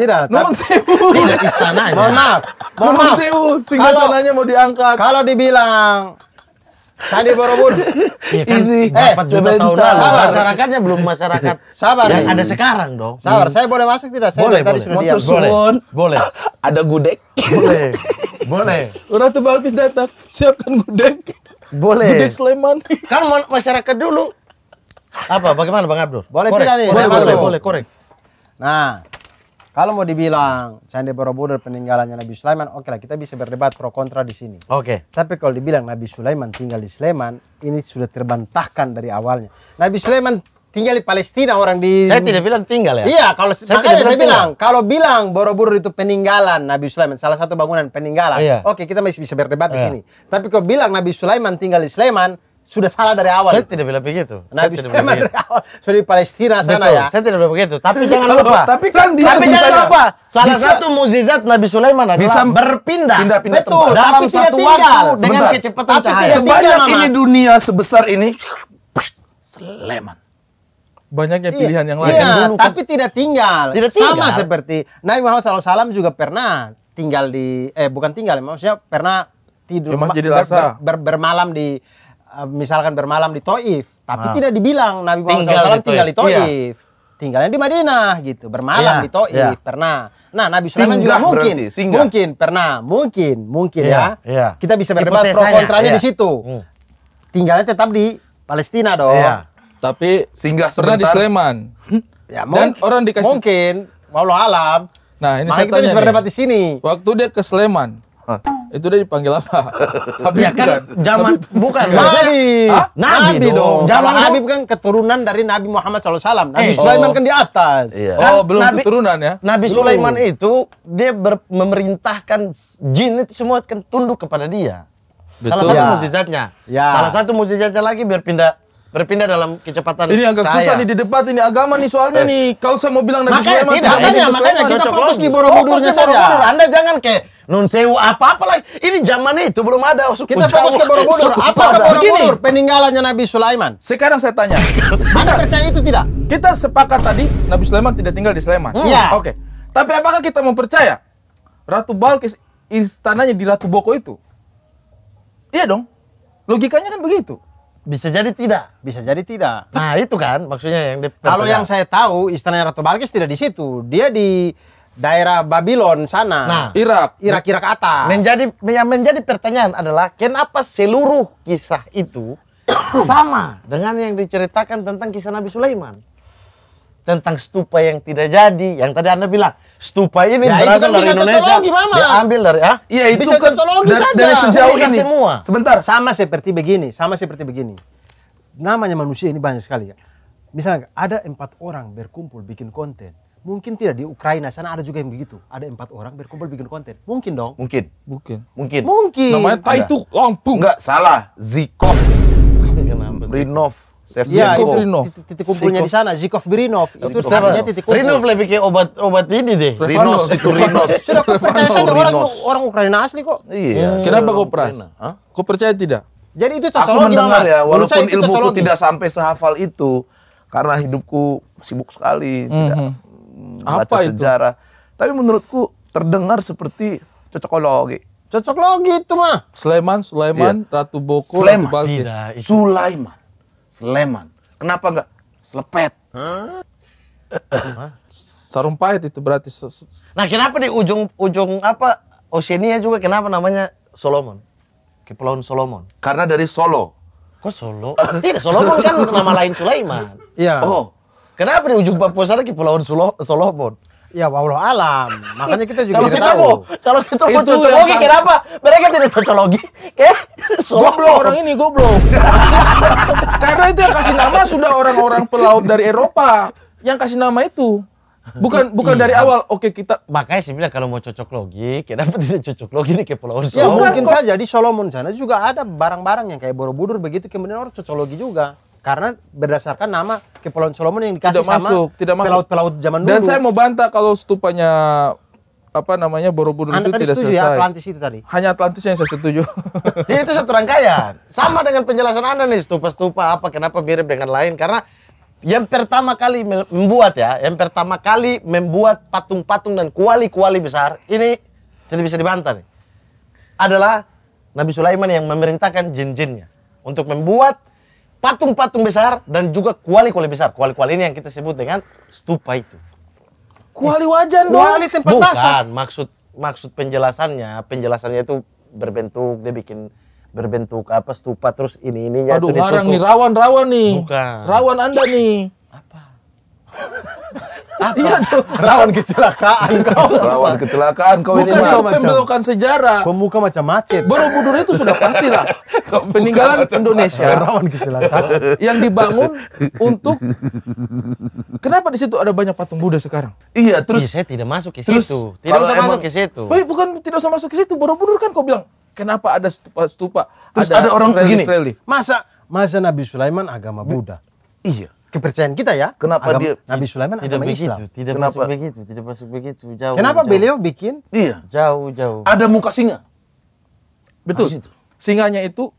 Tidak. Nuhun sewu. Tidak istananya. Mohon maaf. Mohon maaf. Nuhun sewu. mau diangkat. Kalau dibilang Candi Borobudur. Ya kan, ini dapat eh, tahun lalu. Sabar, masyarakatnya belum masyarakat sabar yang ada sekarang dong. Sabar, hmm. saya boleh masuk tidak? Saya boleh, tadi boleh. sudah diam. Boleh. Boleh. Ada gudeg? Boleh. boleh. Ratu bagus datang, siapkan gudeg. Boleh. Gudeg Sleman. Kan masyarakat dulu. Apa? Bagaimana Bang Abdul? Boleh korek. tidak nih? Boleh, boleh, boleh, korek. Nah, kalau mau dibilang candi Borobudur peninggalannya Nabi Sulaiman, oke okay lah kita bisa berdebat pro kontra di sini. Oke. Okay. Tapi kalau dibilang Nabi Sulaiman tinggal di Sleman, ini sudah terbantahkan dari awalnya. Nabi Sulaiman tinggal di Palestina orang di Saya tidak bilang tinggal ya. Iya, kalau saya tidak saya bilang kalau bilang Borobudur itu peninggalan Nabi Sulaiman, salah satu bangunan peninggalan. Iya. Oke, okay, kita masih bisa berdebat iya. di sini. Tapi kalau bilang Nabi Sulaiman tinggal di Sleman, sudah salah dari awal. Saya tidak bilang begitu. Nah, saya tidak bilang begitu. Dari awal, sudah di Palestina Betul, sana ya. Saya tidak bilang begitu. Tapi jangan lupa. tapi kan dia tapi jangan lupa. Salah bisa, satu mukjizat Nabi Sulaiman adalah bisa berpindah. Pindah, pindah Betul. Tempat. Dalam tapi satu tidak waktu tinggal. dengan Sebentar. kecepatan tapi cahaya. Sebanyak tinggal, ini dunia sebesar ini, Sulaiman banyaknya iya. pilihan iya, yang lain. Iya, yang dulu kan tapi kan. tidak tinggal. Tidak tinggal. Sama seperti Nabi Muhammad SAW juga pernah tinggal di eh bukan tinggal maksudnya pernah tidur Cuma jadi ber, ber, ber, bermalam di Eh, misalkan bermalam di Toif, tapi ah. tidak dibilang Nabi Muhammad tinggal SAW di tinggal di Toif. Iya. Tinggalnya di Madinah gitu, bermalam yeah, di Toif yeah. pernah. Nah, Nabi Sulaiman singgah juga mungkin, mungkin pernah, mungkin, mungkin yeah, ya. Yeah. Kita bisa berdebat pro kontranya yeah. di situ. Hmm. Tinggalnya tetap di Palestina dong. Yeah. Tapi singgah sebentar. di Sulaiman. ya, Dan orang dikasih mungkin, Allah alam. Nah, ini Makanya saya kita bisa berdebat di sini. Waktu dia ke Sleman. Huh. Itu dia dipanggil apa? Habib ya kan zaman bukan Nabi. Nabi, Nabi dong. Zaman Habib kan keturunan dari Nabi Muhammad SAW. Nabi eh. Sulaiman oh. kan di atas. Iya. Kan oh, belum Nabi, keturunan ya. Nabi Sulaiman uh. itu dia ber, memerintahkan jin itu semua kan tunduk kepada dia. Betul. Salah satu ya. mukjizatnya. Ya. Salah satu mukjizatnya lagi biar pindah berpindah dalam kecepatan ini agak cahaya. susah nih di debat ini agama nih soalnya eh. nih kalau saya mau bilang Nabi makanya, Sulaiman tidak, makanya, makanya kita fokus di Borobudurnya saja Borobudur. Anda jangan kayak non sewu apa apa lagi. Ini zaman itu belum ada. Suku Kita Jawa, fokus ke Borobudur. Apa ke Borobudur? Peninggalannya Nabi Sulaiman. Sekarang saya tanya. Anda percaya itu tidak? Kita sepakat tadi Nabi Sulaiman tidak tinggal di Sleman. Hmm. Iya. Hmm. Oke. Okay. Tapi apakah kita mempercaya Ratu Balkis istananya di Ratu Boko itu? Iya dong. Logikanya kan begitu. Bisa jadi tidak, bisa jadi tidak. Nah, itu kan maksudnya yang Kalau yang saya tahu istananya Ratu Balkis tidak di situ. Dia di daerah Babylon sana. Nah, Irak, Irak Irak atas. Menjadi yang menjadi pertanyaan adalah kenapa seluruh kisah itu sama dengan yang diceritakan tentang kisah Nabi Sulaiman? Tentang stupa yang tidak jadi, yang tadi Anda bilang, stupa ini ya, kan berasal kan dari Indonesia. Diambil dari ah? Iya, itu bisa kan dari, saja. dari sejauh bisa ini. Semua. Sebentar, sama seperti begini, sama seperti begini. Namanya manusia ini banyak sekali ya. Misalnya ada empat orang berkumpul bikin konten Mungkin tidak di Ukraina sana ada juga yang begitu. Ada empat orang berkumpul bikin konten. Mungkin dong. Mungkin. Mungkin. Mungkin. Mungkin. Namanya Taitu Lampung. Enggak salah. Zikov. Kenapa? Rinov. ya, Rinov. Titik kumpulnya di sana Zikov Birinov. Itu sebenarnya titik kumpul. Rinov lebih kayak obat obat ini deh. Rinov itu Sudah kau percaya saja orang orang Ukraina asli kok. Iya. iya. Kenapa kau percaya? Kau percaya tidak? Jadi itu cocologi. Aku mendengar ya, walaupun ilmuku tidak sampai sehafal itu, karena hidupku sibuk sekali, mm -hmm. tidak mhm. Hmm, apa itu? sejarah. Tapi menurutku terdengar seperti cocokologi. Cocokologi itu mah. Sleman, Sleman, iya. Ratu Boko, Sleman. Ratu Tidak, Sulaiman. Sleman. Kenapa enggak? Selepet. Huh? Sarung pahit itu berarti. Nah, kenapa di ujung ujung apa Oceania juga kenapa namanya Solomon? Kepulauan Solomon. Karena dari Solo. Kok Solo? Tidak, Solomon kan nama lain Sulaiman. Iya. Oh, Kenapa di ujung Papua sana Kepulauan Solomon? Ya Allah alam. Makanya kita juga kalau kita tahu. mau kalau kita mau cocologi kenapa? Mereka tidak cocologi. Eh, goblok orang ini goblok. Karena itu yang kasih nama sudah orang-orang pelaut dari Eropa yang kasih nama itu. Bukan bukan dari iya. awal. Oke, kita makanya sih bilang kalau mau cocok logi, kenapa tidak cocok logi di Kepulauan Solomon? Ya mungkin saja di Solomon sana juga ada barang-barang yang kayak Borobudur begitu kemudian orang cocok logi juga karena berdasarkan nama Kepulauan Solomon yang dikasih tidak sama masuk, tidak masuk. pelaut-pelaut zaman dulu. Dan saya mau bantah kalau stupanya apa namanya Borobudur Anda itu tadi tidak setuju ya, selesai. Ya, Atlantis itu tadi. Hanya Atlantis yang saya setuju. Jadi itu satu rangkaian. Sama dengan penjelasan Anda nih stupa-stupa apa kenapa mirip dengan lain karena yang pertama kali membuat ya, yang pertama kali membuat patung-patung dan kuali-kuali besar ini tidak bisa dibantah nih. Adalah Nabi Sulaiman yang memerintahkan jin-jinnya untuk membuat patung-patung besar dan juga kuali-kuali besar. Kuali-kuali ini yang kita sebut dengan stupa itu. Kuali wajan dong. Kuali tempat Bukan, maksud maksud penjelasannya, penjelasannya itu berbentuk dia bikin berbentuk apa stupa terus ini ininya Aduh, itu nih rawan-rawan nih. Bukan. Rawan Anda nih. Apa? Apa? Iya dong. Rawan kecelakaan kau. Rawan kecelakaan kau Bukan ini pembelokan sejarah. Pemuka macam macet. Borobudur itu sudah pasti lah. Peninggalan Indonesia. Rawan kecelakaan. Yang dibangun untuk Kenapa di situ ada banyak patung Buddha sekarang? Iya, terus ya, saya tidak masuk ke situ. tidak usah masuk ke situ. Baik, bukan tidak usah masuk ke situ. Borobudur kan kau bilang Kenapa ada stupa-stupa? Terus ada, ada orang begini. Masa masa Nabi Sulaiman agama Buddha? Iya kepercayaan kita ya. Kenapa agama, dia Nabi Sulaiman tidak agama begitu, Islam? Tidak Kenapa? masuk begitu, tidak masuk begitu, jauh. Kenapa jauh. beliau bikin? Iya. Jauh-jauh. Ada muka singa. Betul. Situ. Singanya itu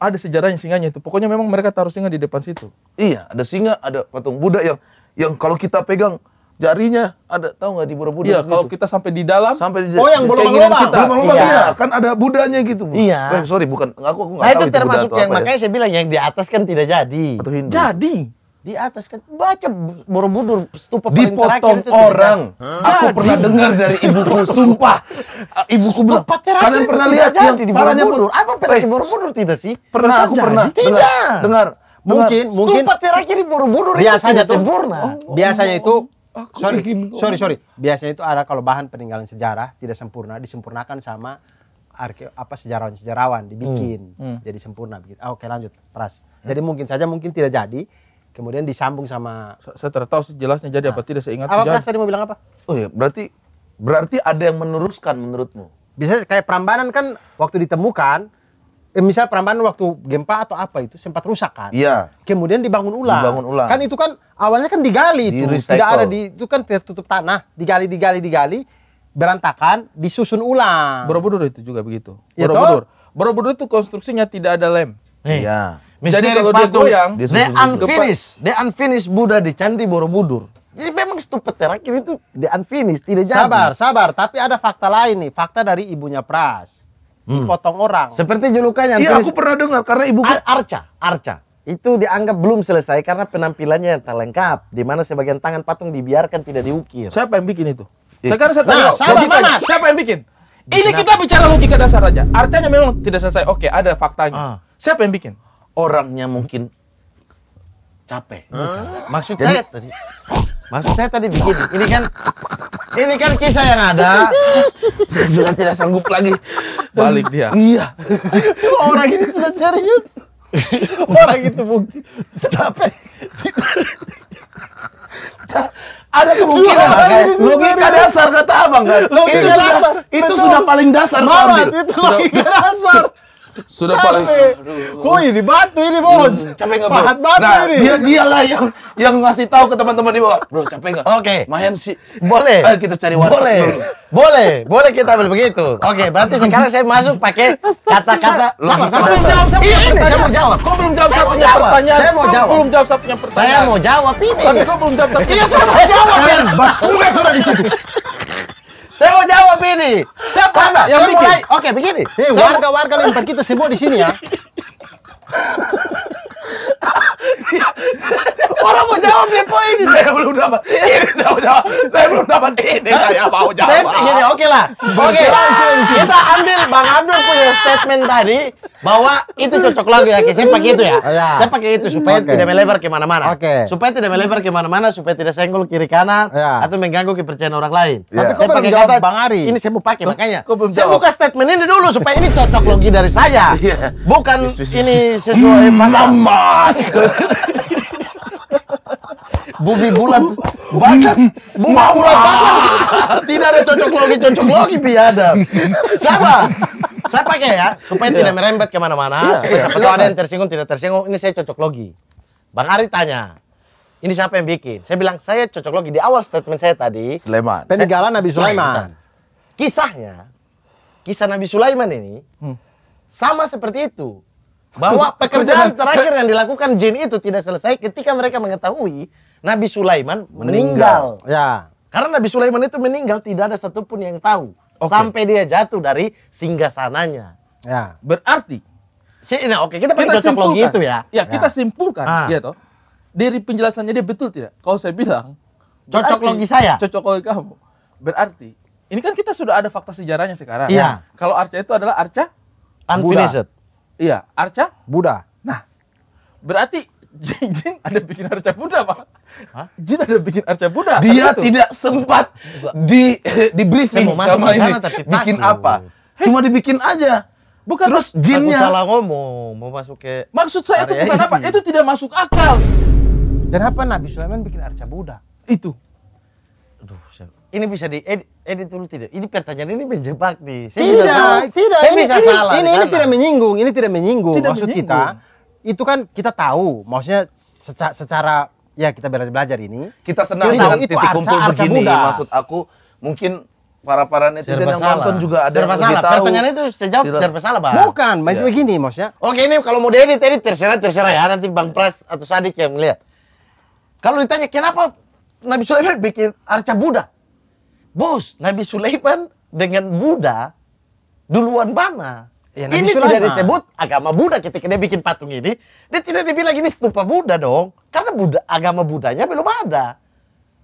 ada sejarahnya singanya itu. Pokoknya memang mereka taruh singa di depan situ. Iya, ada singa, ada patung Buddha yang yang kalau kita pegang jarinya ada tahu nggak di Borobudur? Iya, gitu. kalau kita sampai di dalam sampai di Oh, yang belum lubang kita. Belum lubang iya. iya. kan ada budanya gitu. Iya. Eh, sorry, bukan aku aku nggak nah, tahu. itu termasuk yang ya. makanya ya. saya bilang yang di atas kan tidak jadi. Atau Hindu. Jadi di atas kan baca Borobudur stupa Dipotong paling terakhir itu orang. Aku jadi. pernah dengar dari ibuku sumpah. Ah, ibuku bilang, kalian pernah lihat yang di Borobudur? Apa pernah eh, di Borobudur tidak sih? Pernah, aku pernah. Tidak. Dengar, mungkin mungkin stupa terakhir di Borobudur biasanya itu sempurna. Biasanya itu oh, oh, oh, Aku sorry, bikin, sorry, sorry. Biasanya itu ada kalau bahan peninggalan sejarah tidak sempurna disempurnakan sama arke apa sejarawan sejarawan dibikin hmm. Hmm. jadi sempurna begitu. Ah, oke lanjut, Pras. Hmm. Jadi mungkin saja mungkin tidak jadi kemudian disambung sama saya tahu jelasnya jadi nah. apa ah. tidak saya ingat apa Pras tadi mau bilang apa oh iya berarti berarti ada yang meneruskan menurutmu bisa kayak perambanan kan waktu ditemukan eh, misal perambahan waktu gempa atau apa itu sempat rusak kan? Iya. Kemudian dibangun ulang. Dibangun ulang. Kan itu kan awalnya kan digali di itu, recycle. tidak ada di itu kan tertutup tanah, digali digali digali berantakan, disusun ulang. Borobudur itu juga begitu. Ya Borobudur. Toh? Borobudur itu konstruksinya tidak ada lem. Eh, iya. Jadi kalau dia goyang, the unfinished, the unfinished Buddha di Candi Borobudur. Jadi memang stupid terakhir ya, itu the unfinished, tidak jadi. Sabar, sabar. Tapi ada fakta lain nih, fakta dari ibunya Pras dipotong orang. Seperti julukannya. Iya, aku pernah dengar karena ibu Ar Arca, Arca. Itu dianggap belum selesai karena penampilannya yang tak lengkap, di mana sebagian tangan patung dibiarkan tidak diukir. Siapa yang bikin itu? Iya. Sekarang saya tanya, nah, salah, mana Siapa yang bikin? Iya, Ini Kenapa? kita bicara logika dasar aja. Arcanya memang tidak selesai. Oke, ada faktanya. Ah. Siapa yang bikin? Orangnya mungkin capek. Hmm. Maksud Jadi, saya tadi. maksud saya tadi begini. Ini kan ini kan kisah yang ada. sudah tidak sanggup lagi. Balik dia. Iya. Orang ini sudah serius. Orang itu mungkin capek. ada kemungkinan kan? logika dasar kata abang kan logika itu dasar itu sudah paling dasar Mamat, itu logika dasar sudah paling kuy ini batu ini bos hmm, capek nggak pahat banget nah, ini dia dialah yang yang ngasih tahu ke teman-teman di bawah bro capek nggak oke okay. main sih boleh Ayo kita cari warna boleh boleh boleh kita begitu oke okay, berarti sekarang saya masuk pakai kata-kata sama sama iya ini saya mau jawab kau belum jawab saya mau jawab saya mau jawab belum jawab satu pertanyaan saya mau jawab ini tapi kau belum jawab satu iya saya mau jawab baskulan sudah di situ saya mau jawab ini. Siapa Sama, yang bikin? Mulai. Oke, begini. Iya, warga-warga lempar kita semua di sini ya. Orang mau jawab nih poin. Saya belum dapat. Iya. saya mau jawab. Saya belum dapat ini. Saya mau jawab. Saya ini ya, oke lah. Oke. Kita ambil Bang Abdul punya statement tadi bahwa itu cocok lagi. ya. Saya pakai itu ya. Oh, iya. Saya pakai itu supaya tidak melebar kemana-mana. Oke. Supaya tidak melebar kemana-mana, supaya tidak senggol kiri kanan iya. atau mengganggu kepercayaan orang lain. Tapi saya pakai kata Bang Ari. Ini saya mau pakai makanya. Saya buka statement ini dulu supaya ini cocok lagi dari saya. Bukan ini sesuai. Mama. Mas. Bumi bulat banget. Bumi bulat banget. Tidak ada cocok logi cocok logi biadab. Siapa? Saya pakai ya supaya tidak iya. merembet kemana-mana. Iya, siapa iya. tahu ada yang tersinggung tidak tersinggung. Ini saya cocok logi. Bang Ari tanya, ini siapa yang bikin? Saya bilang saya cocok logi di awal statement saya tadi. Sulaiman. Peninggalan Nabi Sulaiman. Kisahnya, kisah Nabi Sulaiman ini hmm. sama seperti itu bahwa pekerjaan terakhir yang dilakukan jin itu tidak selesai ketika mereka mengetahui Nabi Sulaiman meninggal. meninggal. Ya. Karena Nabi Sulaiman itu meninggal tidak ada satupun yang tahu okay. sampai dia jatuh dari singgasananya. Ya. Berarti si, nah, oke okay, kita, kita simpulkan itu ya. ya. Ya, kita simpulkan ah. ya toh. Dari penjelasannya dia betul tidak? Kalau saya bilang cocok logi saya. Cocok logi kamu. Berarti ini kan kita sudah ada fakta sejarahnya sekarang. Iya. Ya? Kalau arca itu adalah arca unfinished. Iya, arca Buddha. Nah, berarti jin, jin ada bikin arca Buddha, Pak. Hah? Jin ada bikin arca Buddha. Kan Dia itu. tidak sempat di di briefing sama ini. Bikin tahu. apa? Hey. Cuma dibikin aja. Bukan terus jinnya. Aku salah ngomong, mau masuk ke Maksud saya itu bukan ini. apa? Itu tidak masuk akal. Kenapa Nabi Sulaiman bikin arca Buddha? Itu ini bisa di edit dulu tidak? Ini pertanyaan ini menjebak nih. Saya tidak, salah. tidak. ini, bisa ini, salah. Ini, ini tidak menyinggung, ini tidak menyinggung. Tidak Maksud menyinggung. kita itu kan kita tahu, maksudnya secara, secara ya kita belajar belajar ini. Kita senang kita dengan titik kumpul arca begini. Muda. Maksud aku mungkin para para netizen yang salah. nonton juga ada serba yang salah. tahu. Pertanyaan itu saya jawab serba, serba salah, pak. Bukan, masih ya. Iya. begini maksudnya. Oke, ini kalau mau diedit, edit terserah terserah ya nanti Bang Pras atau Sadik yang melihat. Kalau ditanya kenapa Nabi Sulaiman bikin arca Buddha? Bos, Nabi Sulaiman dengan Buddha duluan mana? Ya, ini Sulaiman. tidak disebut agama Buddha ketika dia bikin patung ini. Dia tidak dibilang ini stupa Buddha dong, karena Buddha, agama Budanya belum ada.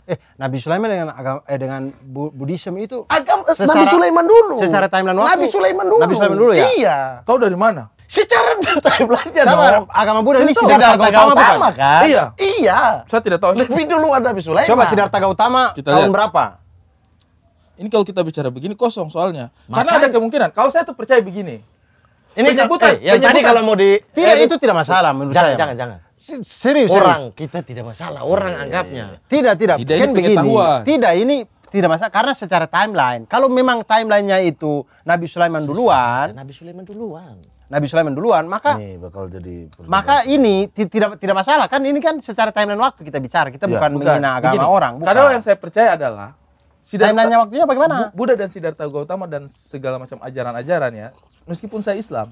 Eh, Nabi Sulaiman dengan agama eh, dengan Buddhisme itu agama eh, secara, Nabi Sulaiman dulu. Secara timeline waktu. Nabi Sulaiman dulu. Nabi Sulaiman dulu ya. Iya. Tahu dari mana? Secara timeline-nya Sama dong. agama Buddha ini Siddhartha Gautama, kan? Iya. Iya. Saya tidak tahu. Lebih dulu ada Nabi Sulaiman. Coba Siddhartha Gautama Kita tahun berapa? Ini kalau kita bicara begini kosong soalnya. Makanya, Karena ada kemungkinan. Kalau saya tuh percaya begini. Ini kan- penyebutan. Eh, yang penyebutan. tadi kalau mau di tidak eh, itu tidak masalah menurut jangan, saya. Jangan jangan serius orang serius. kita tidak masalah orang anggapnya iya, iya, iya. tidak tidak, tidak kan begini tahuan. tidak ini tidak masalah karena secara timeline kalau memang timelinenya itu Nabi Sulaiman duluan Nabi Sulaiman duluan Nabi Sulaiman duluan maka ini bakal jadi maka ini tidak tidak masalah kan ini kan secara timeline waktu kita bicara kita ya, bukan, bukan menghina agama begini, orang bukan. karena yang saya percaya adalah Sidarta, nanya waktunya bagaimana? Buddha dan Siddhartha Gautama dan segala macam ajaran-ajaran ya. Meskipun saya Islam,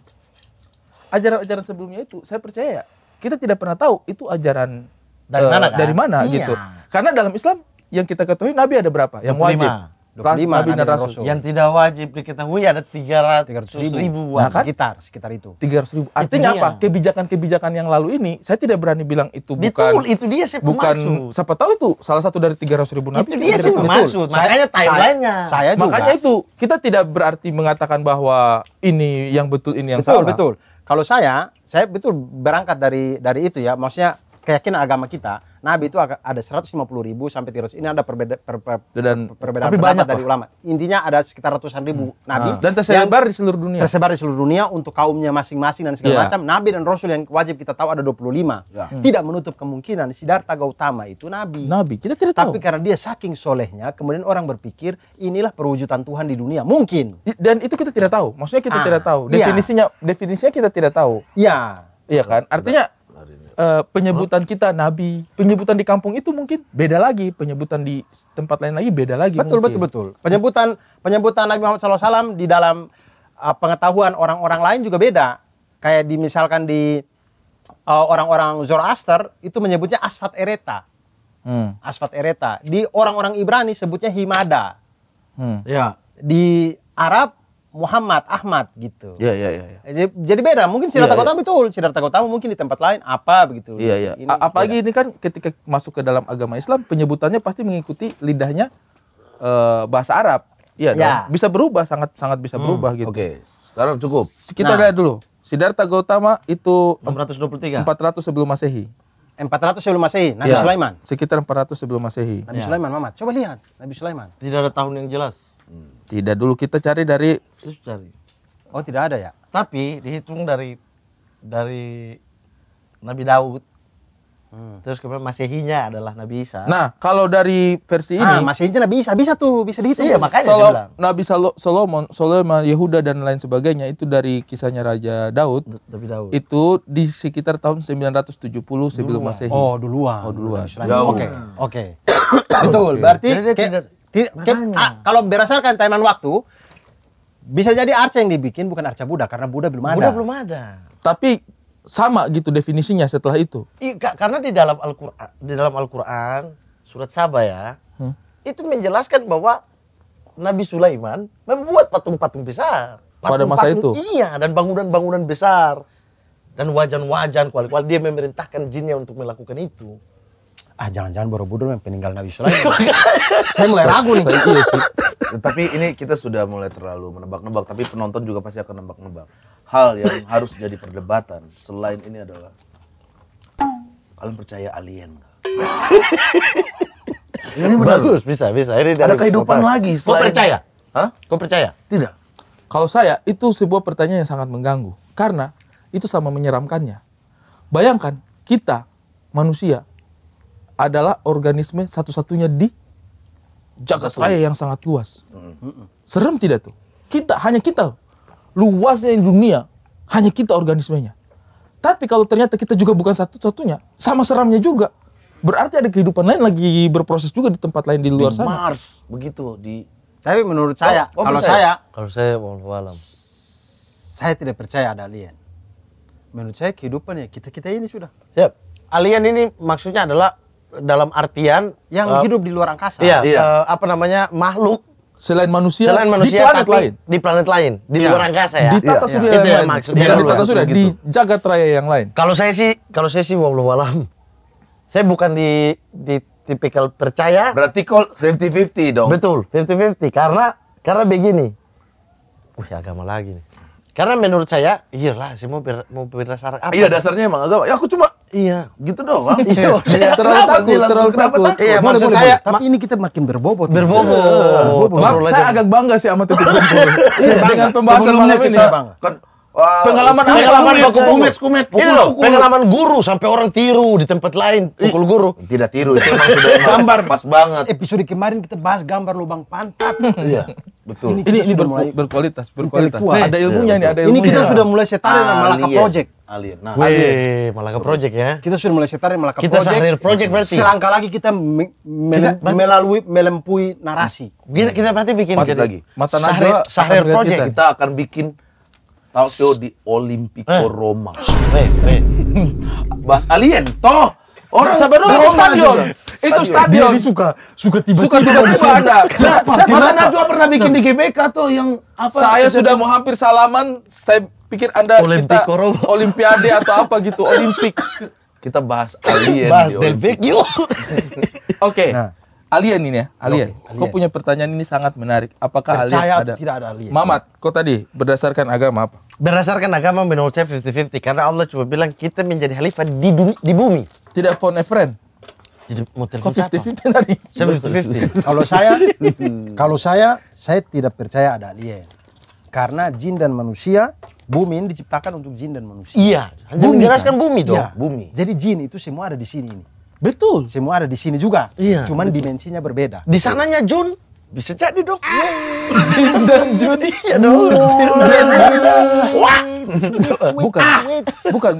ajaran-ajaran sebelumnya itu saya percaya kita tidak pernah tahu itu ajaran dari uh, mana, eh, kan? dari mana iya. gitu. Karena dalam Islam yang kita ketahui Nabi ada berapa? Yang 25. wajib 25 Nabi dan Rasul. Yang tidak wajib diketahui ada 300, 300 ribu, ribu nah, kan? sekitar sekitar itu. 300 ribu. Artinya itu apa? Kebijakan-kebijakan yang lalu ini saya tidak berani bilang itu bukan Betul, itu dia sih Bukan, Bukan siapa tahu itu salah satu dari 300 ribu Nabi. Itu dia sih maksud Makanya timelinenya. Saya, saya juga. Makanya itu kita tidak berarti mengatakan bahwa ini yang betul ini yang betul, salah. Betul, betul. Kalau saya, saya betul berangkat dari dari itu ya. Maksudnya keyakinan agama kita Nabi itu ada 150 ribu sampai terus Ini ada perbeda, per, per, dan, perbedaan tapi banyak dari ulama. Intinya ada sekitar ratusan ribu hmm. Nabi. Ah. Dan tersebar di seluruh dunia. Tersebar di seluruh dunia untuk kaumnya masing-masing dan segala yeah. macam. Nabi dan Rasul yang wajib kita tahu ada 25. Yeah. Hmm. Tidak menutup kemungkinan Siddhartha Gautama itu Nabi. Nabi, kita tidak tahu. Tapi karena dia saking solehnya, kemudian orang berpikir inilah perwujudan Tuhan di dunia. Mungkin. Dan itu kita tidak tahu. Maksudnya kita ah, tidak tahu. Iya. Definisinya, yeah. definisinya kita tidak tahu. Iya. Iya kan? Artinya Eh, penyebutan kita nabi, penyebutan di kampung itu mungkin beda lagi, penyebutan di tempat lain lagi beda lagi. Betul mungkin. betul betul. Penyebutan penyebutan Nabi Muhammad SAW di dalam uh, pengetahuan orang-orang lain juga beda. Kayak di misalkan di orang eh, orang-orang Zoroaster itu menyebutnya asfat ereta, hmm. asfat ereta. Di orang-orang Ibrani sebutnya himada. Hmm. Ya. Di Arab Muhammad Ahmad gitu. Iya iya iya. Jadi, jadi beda mungkin Sinar ya, yeah, ya. itu Sinar gautama mungkin di tempat lain apa begitu. Iya yeah, iya. Yeah. Apalagi beda. ini kan ketika masuk ke dalam agama Islam penyebutannya pasti mengikuti lidahnya uh, bahasa Arab. Iya yeah. Kan? Bisa berubah sangat sangat bisa hmm, berubah gitu. Oke. Okay. Sekarang cukup. Kita nah. lihat dulu. Siddhartha Gautama itu 623 400 sebelum Masehi. 400 sebelum Masehi, Nabi ya. Sulaiman. Sekitar 400 sebelum Masehi. Nabi ya. Sulaiman, Muhammad. Coba lihat Nabi Sulaiman. Tidak ada tahun yang jelas. Hmm. Tidak dulu kita cari dari cari. Oh, tidak ada ya. Tapi dihitung dari dari Nabi Daud. Hmm. Terus kemudian Masehinya adalah Nabi Isa. Nah, kalau dari versi ah, ini ah, Masehinya Nabi Isa bisa tuh, bisa dihitung ya iya, makanya Solo, Nabi Sol Solomon, Solomon, Yehuda dan lain sebagainya itu dari kisahnya Raja Daud. Nabi Daud. Itu di sekitar tahun 970 sebelum Masehi. Oh, duluan. Oh, duluan. Oke. Oke. Okay. Okay. Betul. Okay. Berarti Jadi, Iya, kan, Makanya. Ah, kalau berdasarkan timeline waktu, bisa jadi arca yang dibikin bukan arca Buddha karena Buddha belum ada. Buddha belum ada. Tapi sama gitu definisinya setelah itu. Iya, karena di dalam Al-Qur'an, di dalam Al-Qur'an surat Saba ya, hmm? itu menjelaskan bahwa Nabi Sulaiman membuat patung-patung besar. Patung, Pada masa itu. Iya, dan bangunan-bangunan besar dan wajan-wajan kuali-kuali dia memerintahkan jinnya untuk melakukan itu ah jangan-jangan Borobudur yang peninggalan Nabi Sulaiman. saya mulai ragu nih. Saya, iya Tapi ini kita sudah mulai terlalu menebak-nebak, tapi penonton juga pasti akan nebak-nebak. Hal yang harus jadi perdebatan selain ini adalah kalian percaya alien gak? ini benar. Bagus, bisa, bisa. Ini Ada kehidupan lagi selain... Kau percaya? Hah? Kau percaya? Tidak. Kalau saya, itu sebuah pertanyaan yang sangat mengganggu. Karena itu sama menyeramkannya. Bayangkan, kita manusia adalah organisme satu-satunya di jagat raya yang sangat luas. Hmm. Serem tidak tuh? Kita hanya kita luasnya dunia hanya kita organismenya. Tapi kalau ternyata kita juga bukan satu-satunya, sama seramnya juga. Berarti ada kehidupan lain lagi berproses juga di tempat lain di luar di sana. Mars begitu di Tapi menurut saya, oh, oh kalau saya, saya kalau saya walau Saya tidak percaya ada alien. Menurut saya kehidupan ya kita-kita ini sudah. Siap. Alien ini maksudnya adalah dalam artian yang uh, hidup di luar angkasa. Iya, iya. Uh, apa namanya? makhluk selain manusia, selain manusia di planet tapi lain di planet lain di iya. luar angkasa ya di tata iya. surya ya. yang, yang lain bukan di tata surya gitu. di jagat raya yang lain kalau saya sih kalau saya sih walau alam saya bukan di di tipikal percaya berarti call 50-50 dong betul 50-50 karena karena begini uh agama lagi nih karena menurut saya iyalah saya mau ber, mau berdasar apa iya dasarnya emang agama ya aku cuma Iya, gitu doang. Iya, iya, iya, iya. terlalu takut, terlalu takut. Iya, boleh, boleh, saya, tapi ini kita makin berbobot. Berbobot. berbobot. Bang, saya agak bangga sih sama titik kumpul. Dengan pembahasan malam ini. Kan, Wow, pengalaman apa? Pengalaman pukul kumet, kumet, pukul, ini loh, pukul. pengalaman guru sampai orang tiru di tempat lain pukul guru. Tidak tiru itu memang sudah gambar pas banget. Episode kemarin kita bahas gambar lubang pantat. Iya. Betul. Ini ini, ini berkualitas, berkualitas. Ada ilmunya ini, ada ilmunya. Ini kita sudah mulai setara dengan ah, malaka project. Alir. Nah, Wih, Alir. Malaka project ya. Kita sudah mulai setar Malaka kita project. Kita project berarti. Selangkah lagi kita, me kita melalui melempui narasi. Kita, kita berarti bikin Patut lagi. Mata Sahrir, Sahrir project. Kita. kita akan bikin Tokyo di Olimpico eh. Roma. Eh, eh. Bahas alien toh. Orang sabar dulu itu stadion. Itu stadion. Dia suka suka tiba-tiba. Suka tiba-tiba ada. Saya, saya pernah bikin di GBK tuh yang apa? Saya sudah mau hampir salaman, saya pikir Anda Olympic kita Koro. olimpiade atau apa gitu, olimpik. Kita bahas alien. bahas Del Vecchio. Oke. Nah. Alien ini ya, alien. Okay, alien. Kau punya pertanyaan ini sangat menarik. Apakah Percaya alien ada? tidak ada alien. Mamat, kau tadi berdasarkan agama apa? Berdasarkan agama menurut saya 50-50 karena Allah cuma bilang kita menjadi khalifah di dunia, di bumi. Tidak phone a friend. Jadi mau telepon tadi. 50-50. kalau saya, kalau saya, saya tidak percaya ada alien. Karena jin dan manusia Bumi ini diciptakan untuk jin dan manusia. Iya. Hanya bumi, kan? bumi dong. Iya. Bumi. Jadi jin itu semua ada di sini ini. Betul. Semua ada di sini juga. Iya. Cuman betul. dimensinya berbeda. Di sananya Jun. Bisa jadi dong. Ah. Jin dan Jun. Iya dong. Jin dan Jun. Wah. Bukan. Bukan.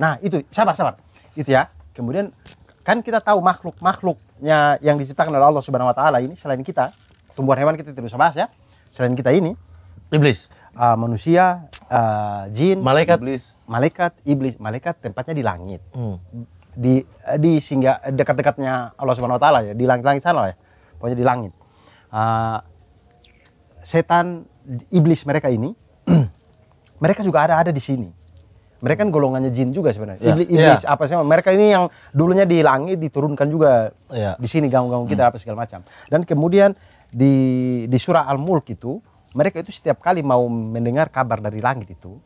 Nah itu. Sabar, sabar. Itu ya. Kemudian kan kita tahu makhluk makhluknya yang diciptakan oleh Allah Subhanahu Wa Taala ini selain kita tumbuhan hewan kita tidak usah bahas ya selain kita ini iblis uh, manusia uh, jin, malaikat, iblis. malaikat, iblis, malaikat tempatnya di langit. Hmm. Di eh, di sehingga dekat-dekatnya Allah Subhanahu wa taala ya, di langit-langit sana ya. Pokoknya di langit. Uh, setan iblis mereka ini mereka juga ada ada di sini. Mereka kan golongannya jin juga sebenarnya. Yeah. Iblis, iblis yeah. apa sih? Mereka ini yang dulunya di langit diturunkan juga yeah. di sini ganggu-ganggu kita hmm. apa segala macam. Dan kemudian di di surah Al-Mulk itu mereka itu setiap kali mau mendengar kabar dari langit itu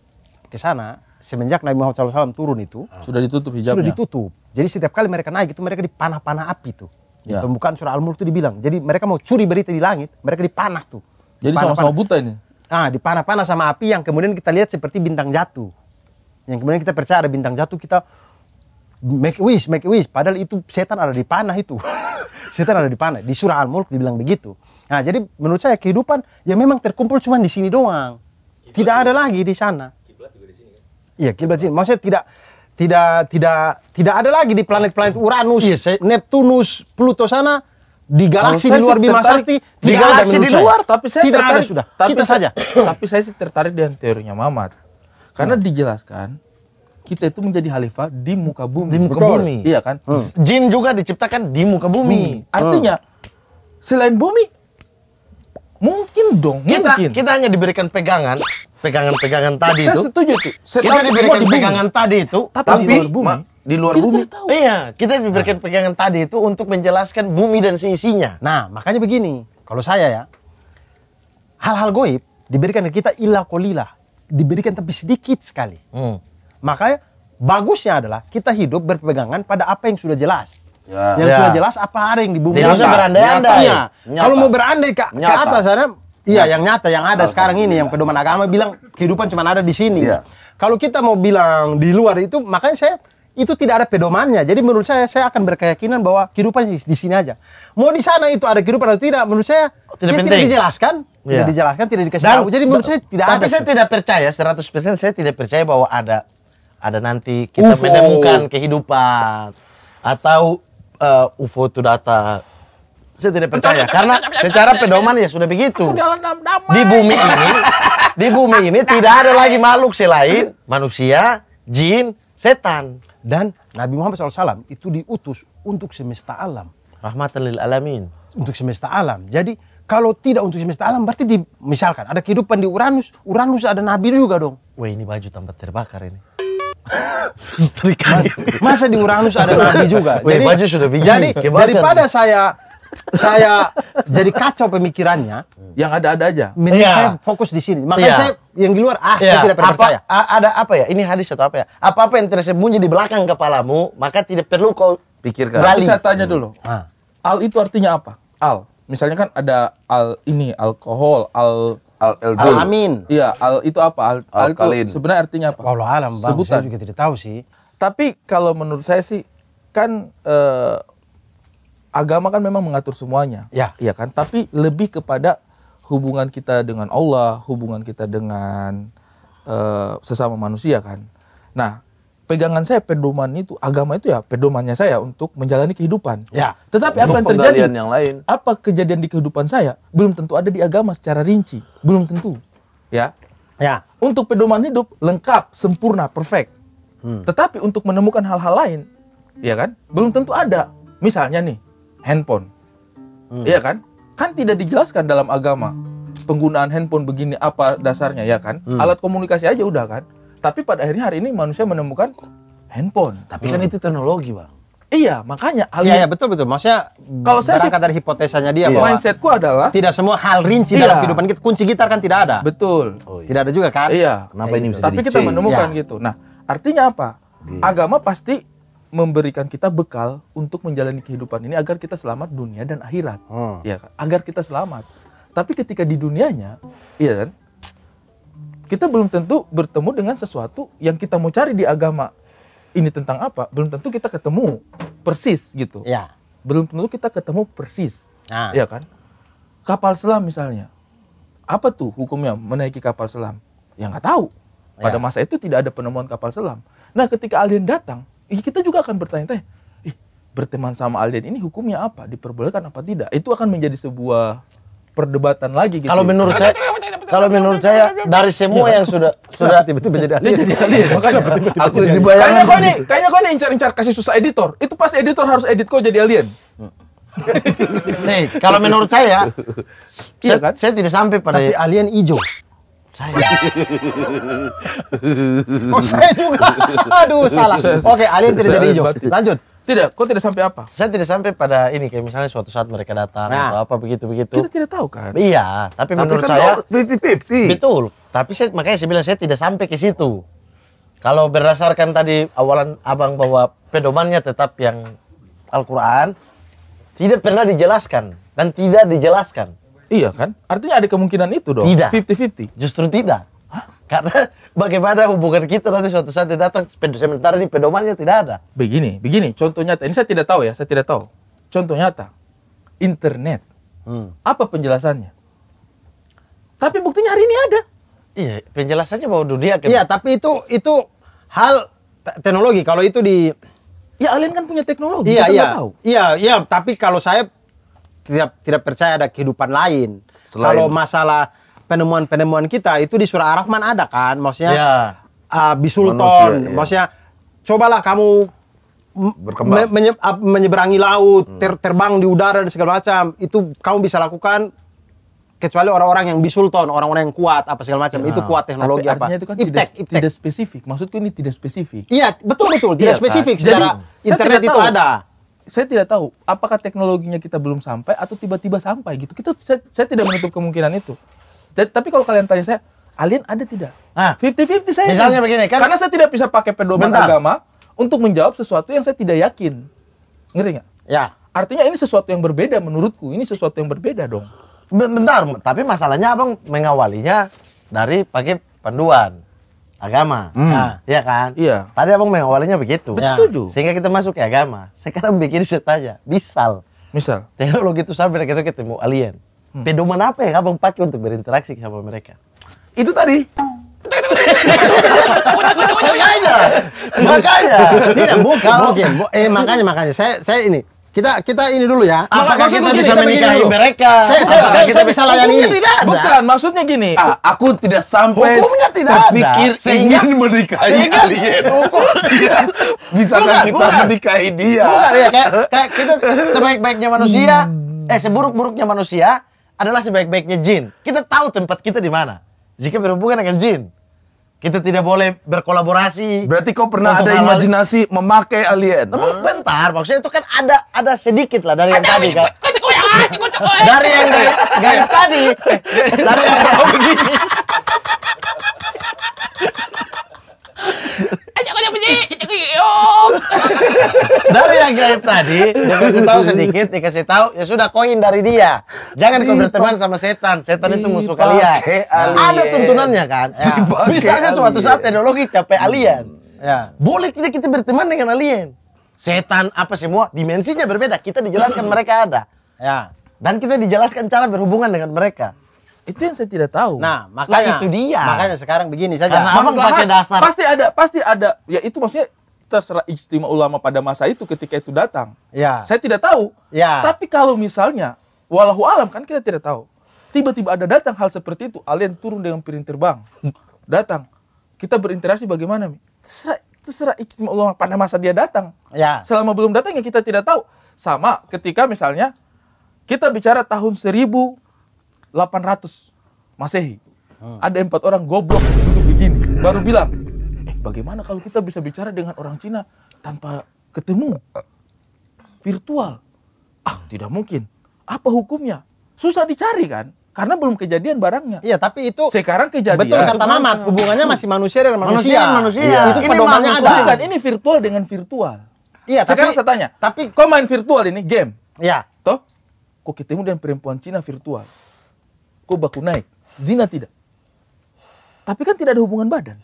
ke sana semenjak Nabi Muhammad SAW turun itu ah. sudah ditutup hijabnya. Sudah ditutup. Jadi setiap kali mereka naik itu mereka dipanah-panah api itu. Ya. Pembukaan surah Al-Mulk itu dibilang. Jadi mereka mau curi berita di langit, mereka dipanah tuh. Jadi sama-sama buta ini. Ah, dipanah-panah sama api yang kemudian kita lihat seperti bintang jatuh. Yang kemudian kita percaya ada bintang jatuh kita make wish, make wish. Padahal itu setan ada di panah itu. setan ada di panah. Di surah Al-Mulk dibilang begitu. Nah, jadi menurut saya kehidupan ya memang terkumpul cuma di sini doang. Kiblat tidak ada juga. lagi di sana. Kiblat juga di sini kan? Iya, kiblat sini. Maksudnya tidak tidak tidak tidak ada lagi di planet-planet Uranus, iya, saya... Neptunus, Pluto sana di galaksi di luar Bima Sakti di galaksi di luar tapi saya tidak tertarik, ada sudah tapi kita saja tapi saya sih tertarik dengan teorinya Mamat karena hmm. dijelaskan kita itu menjadi khalifah di muka bumi di muka bumi iya kan hmm. jin juga diciptakan di muka bumi bumi. Hmm. artinya hmm. selain bumi Mungkin dong, kita, mungkin. Kita hanya diberikan pegangan, pegangan-pegangan tadi Saya itu. Saya setuju tuh. Saya kita diberikan di bumi. pegangan tadi itu, tapi, tapi di luar bumi. Di luar kita bumi. Tahu. Iya, kita diberikan nah. pegangan tadi itu untuk menjelaskan bumi dan seisinya. Nah, makanya begini. Kalau saya ya, hal-hal goib diberikan ke kita ilah kolilah. Diberikan tapi sedikit sekali. Hmm. Makanya bagusnya adalah kita hidup berpegangan pada apa yang sudah jelas. Ya. Yang ya. sudah jelas apa ada yang di bumi. berandai Kalau mau berandai ke, ke atas sana, iya yang nyata yang ada nyata. sekarang ini yang iya. pedoman agama bilang kehidupan cuma ada di sini. Ya. Kalau kita mau bilang di luar itu, makanya saya itu tidak ada pedomannya. Jadi menurut saya saya akan berkeyakinan bahwa kehidupan di, sini aja. Mau di sana itu ada kehidupan atau tidak, menurut saya oh, ya tidak, penting. tidak dijelaskan, ya. tidak dijelaskan, tidak dikasih Dan, tahu. Jadi menurut saya tidak tapi ada. Tapi saya tidak percaya 100% saya tidak percaya bahwa ada ada nanti kita Ufo. menemukan kehidupan atau uh, UFO itu datang, saya tidak percaya karena secara pedoman ya sudah begitu. Di bumi ini, di bumi ini tidak ada lagi makhluk selain manusia, jin, setan. Dan Nabi Muhammad SAW itu diutus untuk semesta alam. Rahmatan lil alamin. Untuk semesta alam. Jadi kalau tidak untuk semesta alam berarti di, misalkan ada kehidupan di Uranus, Uranus ada Nabi juga dong. Wah ini baju tempat terbakar ini. Mas, masa di Uranus ada nabi juga. Jadi, Wih, baju sudah bijak. Jadi daripada saya saya jadi kacau pemikirannya yang ada-ada aja. Mending yeah. saya fokus di sini. Makanya yeah. saya yang di luar ah yeah. saya iya. tidak pernah apa, percaya. ada apa ya? Ini hadis atau apa ya? Apa-apa yang tersembunyi di belakang kepalamu, maka tidak perlu kau pikirkan. Berarti saya tanya dulu. Hmm. Al itu artinya apa? Al. Misalnya kan ada al ini alkohol, al al eldol alamin iya al itu apa al, al alkalin sebenarnya artinya apa Allah alam bang Sebutan. saya juga tidak tahu sih tapi kalau menurut saya sih kan eh, agama kan memang mengatur semuanya ya iya kan tapi lebih kepada hubungan kita dengan Allah hubungan kita dengan eh, sesama manusia kan nah pegangan saya pedoman itu agama itu ya pedomannya saya untuk menjalani kehidupan. Ya. Tetapi apa yang terjadi? Yang lain. Apa kejadian di kehidupan saya belum tentu ada di agama secara rinci, belum tentu. Ya. Ya. Untuk pedoman hidup lengkap, sempurna, perfect. Hmm. Tetapi untuk menemukan hal-hal lain, ya kan? Belum tentu ada. Misalnya nih, handphone. Hmm. Iya kan? Kan tidak dijelaskan dalam agama penggunaan handphone begini apa dasarnya ya kan? Hmm. Alat komunikasi aja udah kan? Tapi pada akhirnya hari ini manusia menemukan handphone. Tapi hmm. kan itu teknologi, Bang. Iya, makanya hal Iya, iya betul betul. Maksudnya kalau saya sih dari hipotesanya dia iya. bahwa mindsetku adalah tidak semua hal rinci iya. dalam kehidupan kita. Kunci gitar kan tidak ada. Betul. Oh, iya. Tidak ada juga kan? Iya. Kenapa ini bisa Tapi jadi kita menemukan iya. gitu. Nah, artinya apa? Iya. Agama pasti memberikan kita bekal untuk menjalani kehidupan ini agar kita selamat dunia dan akhirat. Hmm. Ya, agar kita selamat. Tapi ketika di dunianya, iya kan? kita belum tentu bertemu dengan sesuatu yang kita mau cari di agama ini tentang apa belum tentu kita ketemu persis gitu ya. belum tentu kita ketemu persis nah. ya kan kapal selam misalnya apa tuh hukumnya menaiki kapal selam ya nggak tahu pada ya. masa itu tidak ada penemuan kapal selam nah ketika alien datang kita juga akan bertanya-tanya berteman sama alien ini hukumnya apa diperbolehkan apa tidak itu akan menjadi sebuah perdebatan lagi gitu. Kalau ya. menurut saya kalau menurut saya dari semua iya. yang sudah sudah tiba-tiba jadi ahli. Jadi ahli. Makanya aku tiba aku gitu. Kayaknya kau nih, kayaknya kau nih incar-incar kasih susah editor. Itu pasti editor harus edit kau jadi alien. nih, kalau menurut saya, iya kan? saya tidak sampai pada Tapi alien hijau. Saya. oh saya juga. Aduh salah. Oke, alien tidak jadi hijau. Lanjut. Tidak, kok tidak sampai apa? Saya tidak sampai pada ini kayak misalnya suatu saat mereka datang nah, atau apa begitu-begitu. Kita tidak tahu kan? Iya, tapi, tapi menurut kan saya 50-50. Betul. Tapi saya makanya saya bilang saya tidak sampai ke situ. Kalau berdasarkan tadi awalan Abang bahwa pedomannya tetap yang Al-Qur'an tidak pernah dijelaskan dan tidak dijelaskan. Iya kan? Artinya ada kemungkinan itu dong. Tidak. 50-50. Justru tidak. Karena bagaimana hubungan kita nanti suatu saat dia datang sementara ini pedomannya tidak ada. Begini, begini. Contoh nyata. Ini saya tidak tahu ya, saya tidak tahu. Contoh nyata. Internet. Hmm. Apa penjelasannya? Tapi buktinya hari ini ada. Iya, penjelasannya bahwa dunia kan. Iya, tapi itu itu hal teknologi. Kalau itu di Ya, kalian kan punya teknologi, iya, iya. tahu. Iya, iya, tapi kalau saya tidak tidak percaya ada kehidupan lain. Selain... Kalau masalah penemuan-penemuan kita itu di surah Ar-Rahman ada kan maksudnya ya. uh, ah, bisulton Manusia, ya. maksudnya cobalah kamu menye, menyeberangi laut hmm. ter, terbang di udara dan segala macam itu kamu bisa lakukan kecuali orang-orang yang bisulton, orang-orang yang kuat apa segala macam. Nah, itu ah. kuat teknologi apa? Itu kan iptek, tidak, iptek. tidak spesifik. Maksudku ini tidak spesifik. Iya, betul betul, tidak iya, kan? spesifik kan? Jadi, internet itu ada. Saya tidak tahu apakah teknologinya kita belum sampai atau tiba-tiba sampai gitu. Kita saya, saya tidak menutup kemungkinan itu tapi kalau kalian tanya saya, alien ada tidak? Ah. Fifty fifty saya. Misalnya begini kan? Karena saya tidak bisa pakai pedoman Bentar. agama untuk menjawab sesuatu yang saya tidak yakin. Ngerti nggak? Ya. Artinya ini sesuatu yang berbeda menurutku. Ini sesuatu yang berbeda dong. Bentar, tapi masalahnya abang mengawalinya dari pakai panduan agama. Hmm. Nah, iya kan? Iya. Tadi abang mengawalinya begitu. Ya. Setuju. Sehingga kita masuk ke agama. Sekarang bikin cerita aja. Misal. Misal. Teknologi itu sampai kita ketemu alien. Hmm. Pedoman apa yang abang pakai untuk berinteraksi sama mereka? Itu tadi. makanya, makanya. Tidak buka, Oke, eh makanya makanya saya saya ini kita kita ini dulu ya. Ah, Apakah kita gini, bisa menikahi mereka? Saya saya, saya, kita saya bisa layani. Tidak ada. Bukan, maksudnya gini. Ah, aku tidak sampai hukumnya tidak terpikir ada. Sehingga, ingin menikahi sehingga, kalian. Hukum iya. bisa bukan, kita bukan. menikahi dia. Bukan ya kayak, kayak kita sebaik-baiknya manusia, hmm. eh seburuk-buruknya manusia, adalah sebaik-baiknya jin. Kita tahu tempat kita di mana. Jika berhubungan dengan jin, kita tidak boleh berkolaborasi. Berarti kau pernah ada imajinasi memakai alien? Hmm? Bentar, maksudnya itu kan ada ada sedikit lah dari yang tadi kan. dari yang dari yang tadi, dari yang tadi. Grab tadi dikasih tahu sedikit, dikasih tahu ya sudah koin dari dia. Jangan kau berteman sama setan. Setan itu musuh kalian. Ada tuntunannya kan. Ya. Misalnya suatu saat teknologi capek hmm. alien. Ya. Boleh tidak kita berteman dengan alien? Setan apa semua dimensinya berbeda. Kita dijelaskan mereka ada. Ya. Dan kita dijelaskan cara berhubungan dengan mereka. Itu yang saya tidak tahu. Nah, makanya nah, itu dia. Makanya sekarang begini saja. Karena abang pakai dasar. Pasti ada, pasti ada. Ya itu maksudnya terserah istimewa ulama pada masa itu ketika itu datang. Ya. Saya tidak tahu. Ya. Tapi kalau misalnya walau alam kan kita tidak tahu. Tiba-tiba ada datang hal seperti itu, alien turun dengan piring terbang. Datang. Kita berinteraksi bagaimana, Terserah, terserah istimewa ulama pada masa dia datang. Ya. Selama belum datang ya kita tidak tahu. Sama ketika misalnya kita bicara tahun 1800 Masehi. Hmm. Ada empat orang goblok duduk begini, baru bilang bagaimana kalau kita bisa bicara dengan orang Cina tanpa ketemu virtual? Ah, tidak mungkin. Apa hukumnya? Susah dicari kan? Karena belum kejadian barangnya. Iya, tapi itu sekarang kejadian. Betul kata Mamat, hubungannya masih manusia dengan manusia. Manusia, manusia. Iya. Itu pedomannya ada. Bukan, ini virtual dengan virtual. Iya, sekarang saya tanya. Tapi kau main virtual ini game? Iya. Toh, Kok ketemu dengan perempuan Cina virtual. Kok baku naik. Zina tidak. Tapi kan tidak ada hubungan badan.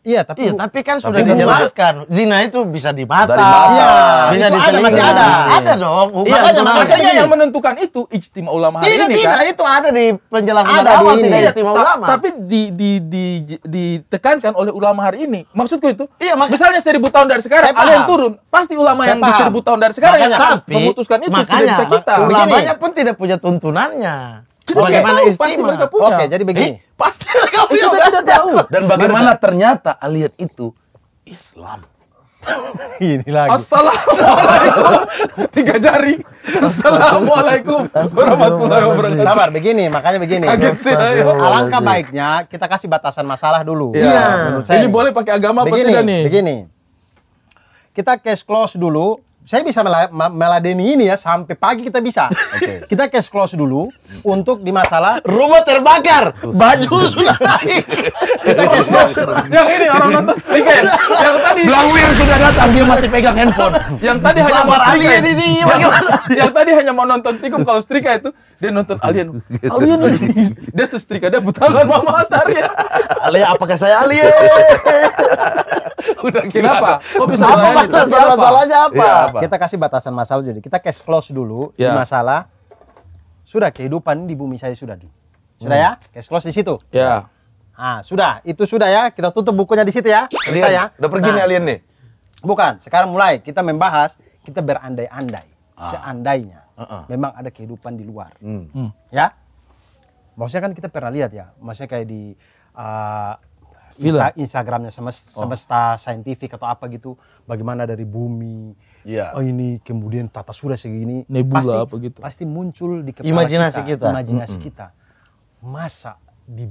Iya, tapi iya, tapi kan tapi sudah dijelaskan. Zina itu bisa di mata. Iya, iya, bisa di ada, masih ada. Iya. Ada dong. Iya, makanya makanya yang menentukan itu ijtima ulama hari ini tidak, kan. Tidak, itu ada di penjelasan ada awal di tidak ijtima ulama. Tapi di, di, di, ditekankan oleh ulama hari ini. Maksudku itu, iya, mak- misalnya seribu tahun dari sekarang ada yang turun, pasti ulama yang di seribu tahun dari sekarang yang memutuskan itu tidak bisa kita. Banyak pun tidak punya tuntunannya. Bagaimana okay. istimewa? Pasti mereka punya. Oke, okay, jadi begini. Eh, pasti mereka eh, punya. Kita tidak tahu. Dan bagaimana ternyata aliat itu Islam. Ini lagi. Assalamualaikum. Tiga jari. Assalamualaikum warahmatullahi wabarakatuh. Sabar, begini, makanya begini. Kaget sih. Alangkah baiknya kita kasih batasan masalah dulu. Iya. Ini boleh pakai agama begini, apa tidak nih? Begini. Kita case close dulu saya bisa meladeni ini ya sampai pagi kita bisa. Okay. Kita cash close dulu untuk di masalah rumah terbakar, baju sudah naik. kita cash close. yang ini orang nonton sedikit. yang tadi Blawir sudah datang dia masih pegang handphone. yang tadi hanya mau alien ini bagaimana? yang tadi hanya mau nonton tikum kalau strika itu dia nonton alien. Gitu. Alien dia strika dia buta mama ya. alien apakah saya alien? Udah kenapa? Kok bisa apa? Masalahnya apa? Ya, apa? Kita kasih batasan masalah jadi kita cash close dulu ya. di masalah. Sudah kehidupan di bumi saya sudah. di. Sudah hmm. ya? Cash close di situ. Ya. Ah, sudah, itu sudah ya. Kita tutup bukunya di situ ya. Alien. ya. Udah pergi nah, nih alien nih. Bukan, sekarang mulai kita membahas, kita berandai-andai. Ah. Seandainya uh -uh. memang ada kehidupan di luar. Hmm. Hmm. Ya? Maksudnya kan kita pernah lihat ya, maksudnya kayak di uh, Insta- Instagramnya oh. semesta, semesta saintifik atau apa gitu, bagaimana dari bumi, yeah. oh ini kemudian tata surya segini nebula pasti, apa gitu pasti muncul di kepala imajinasi kita, kita. imajinasi mm -hmm. kita masa di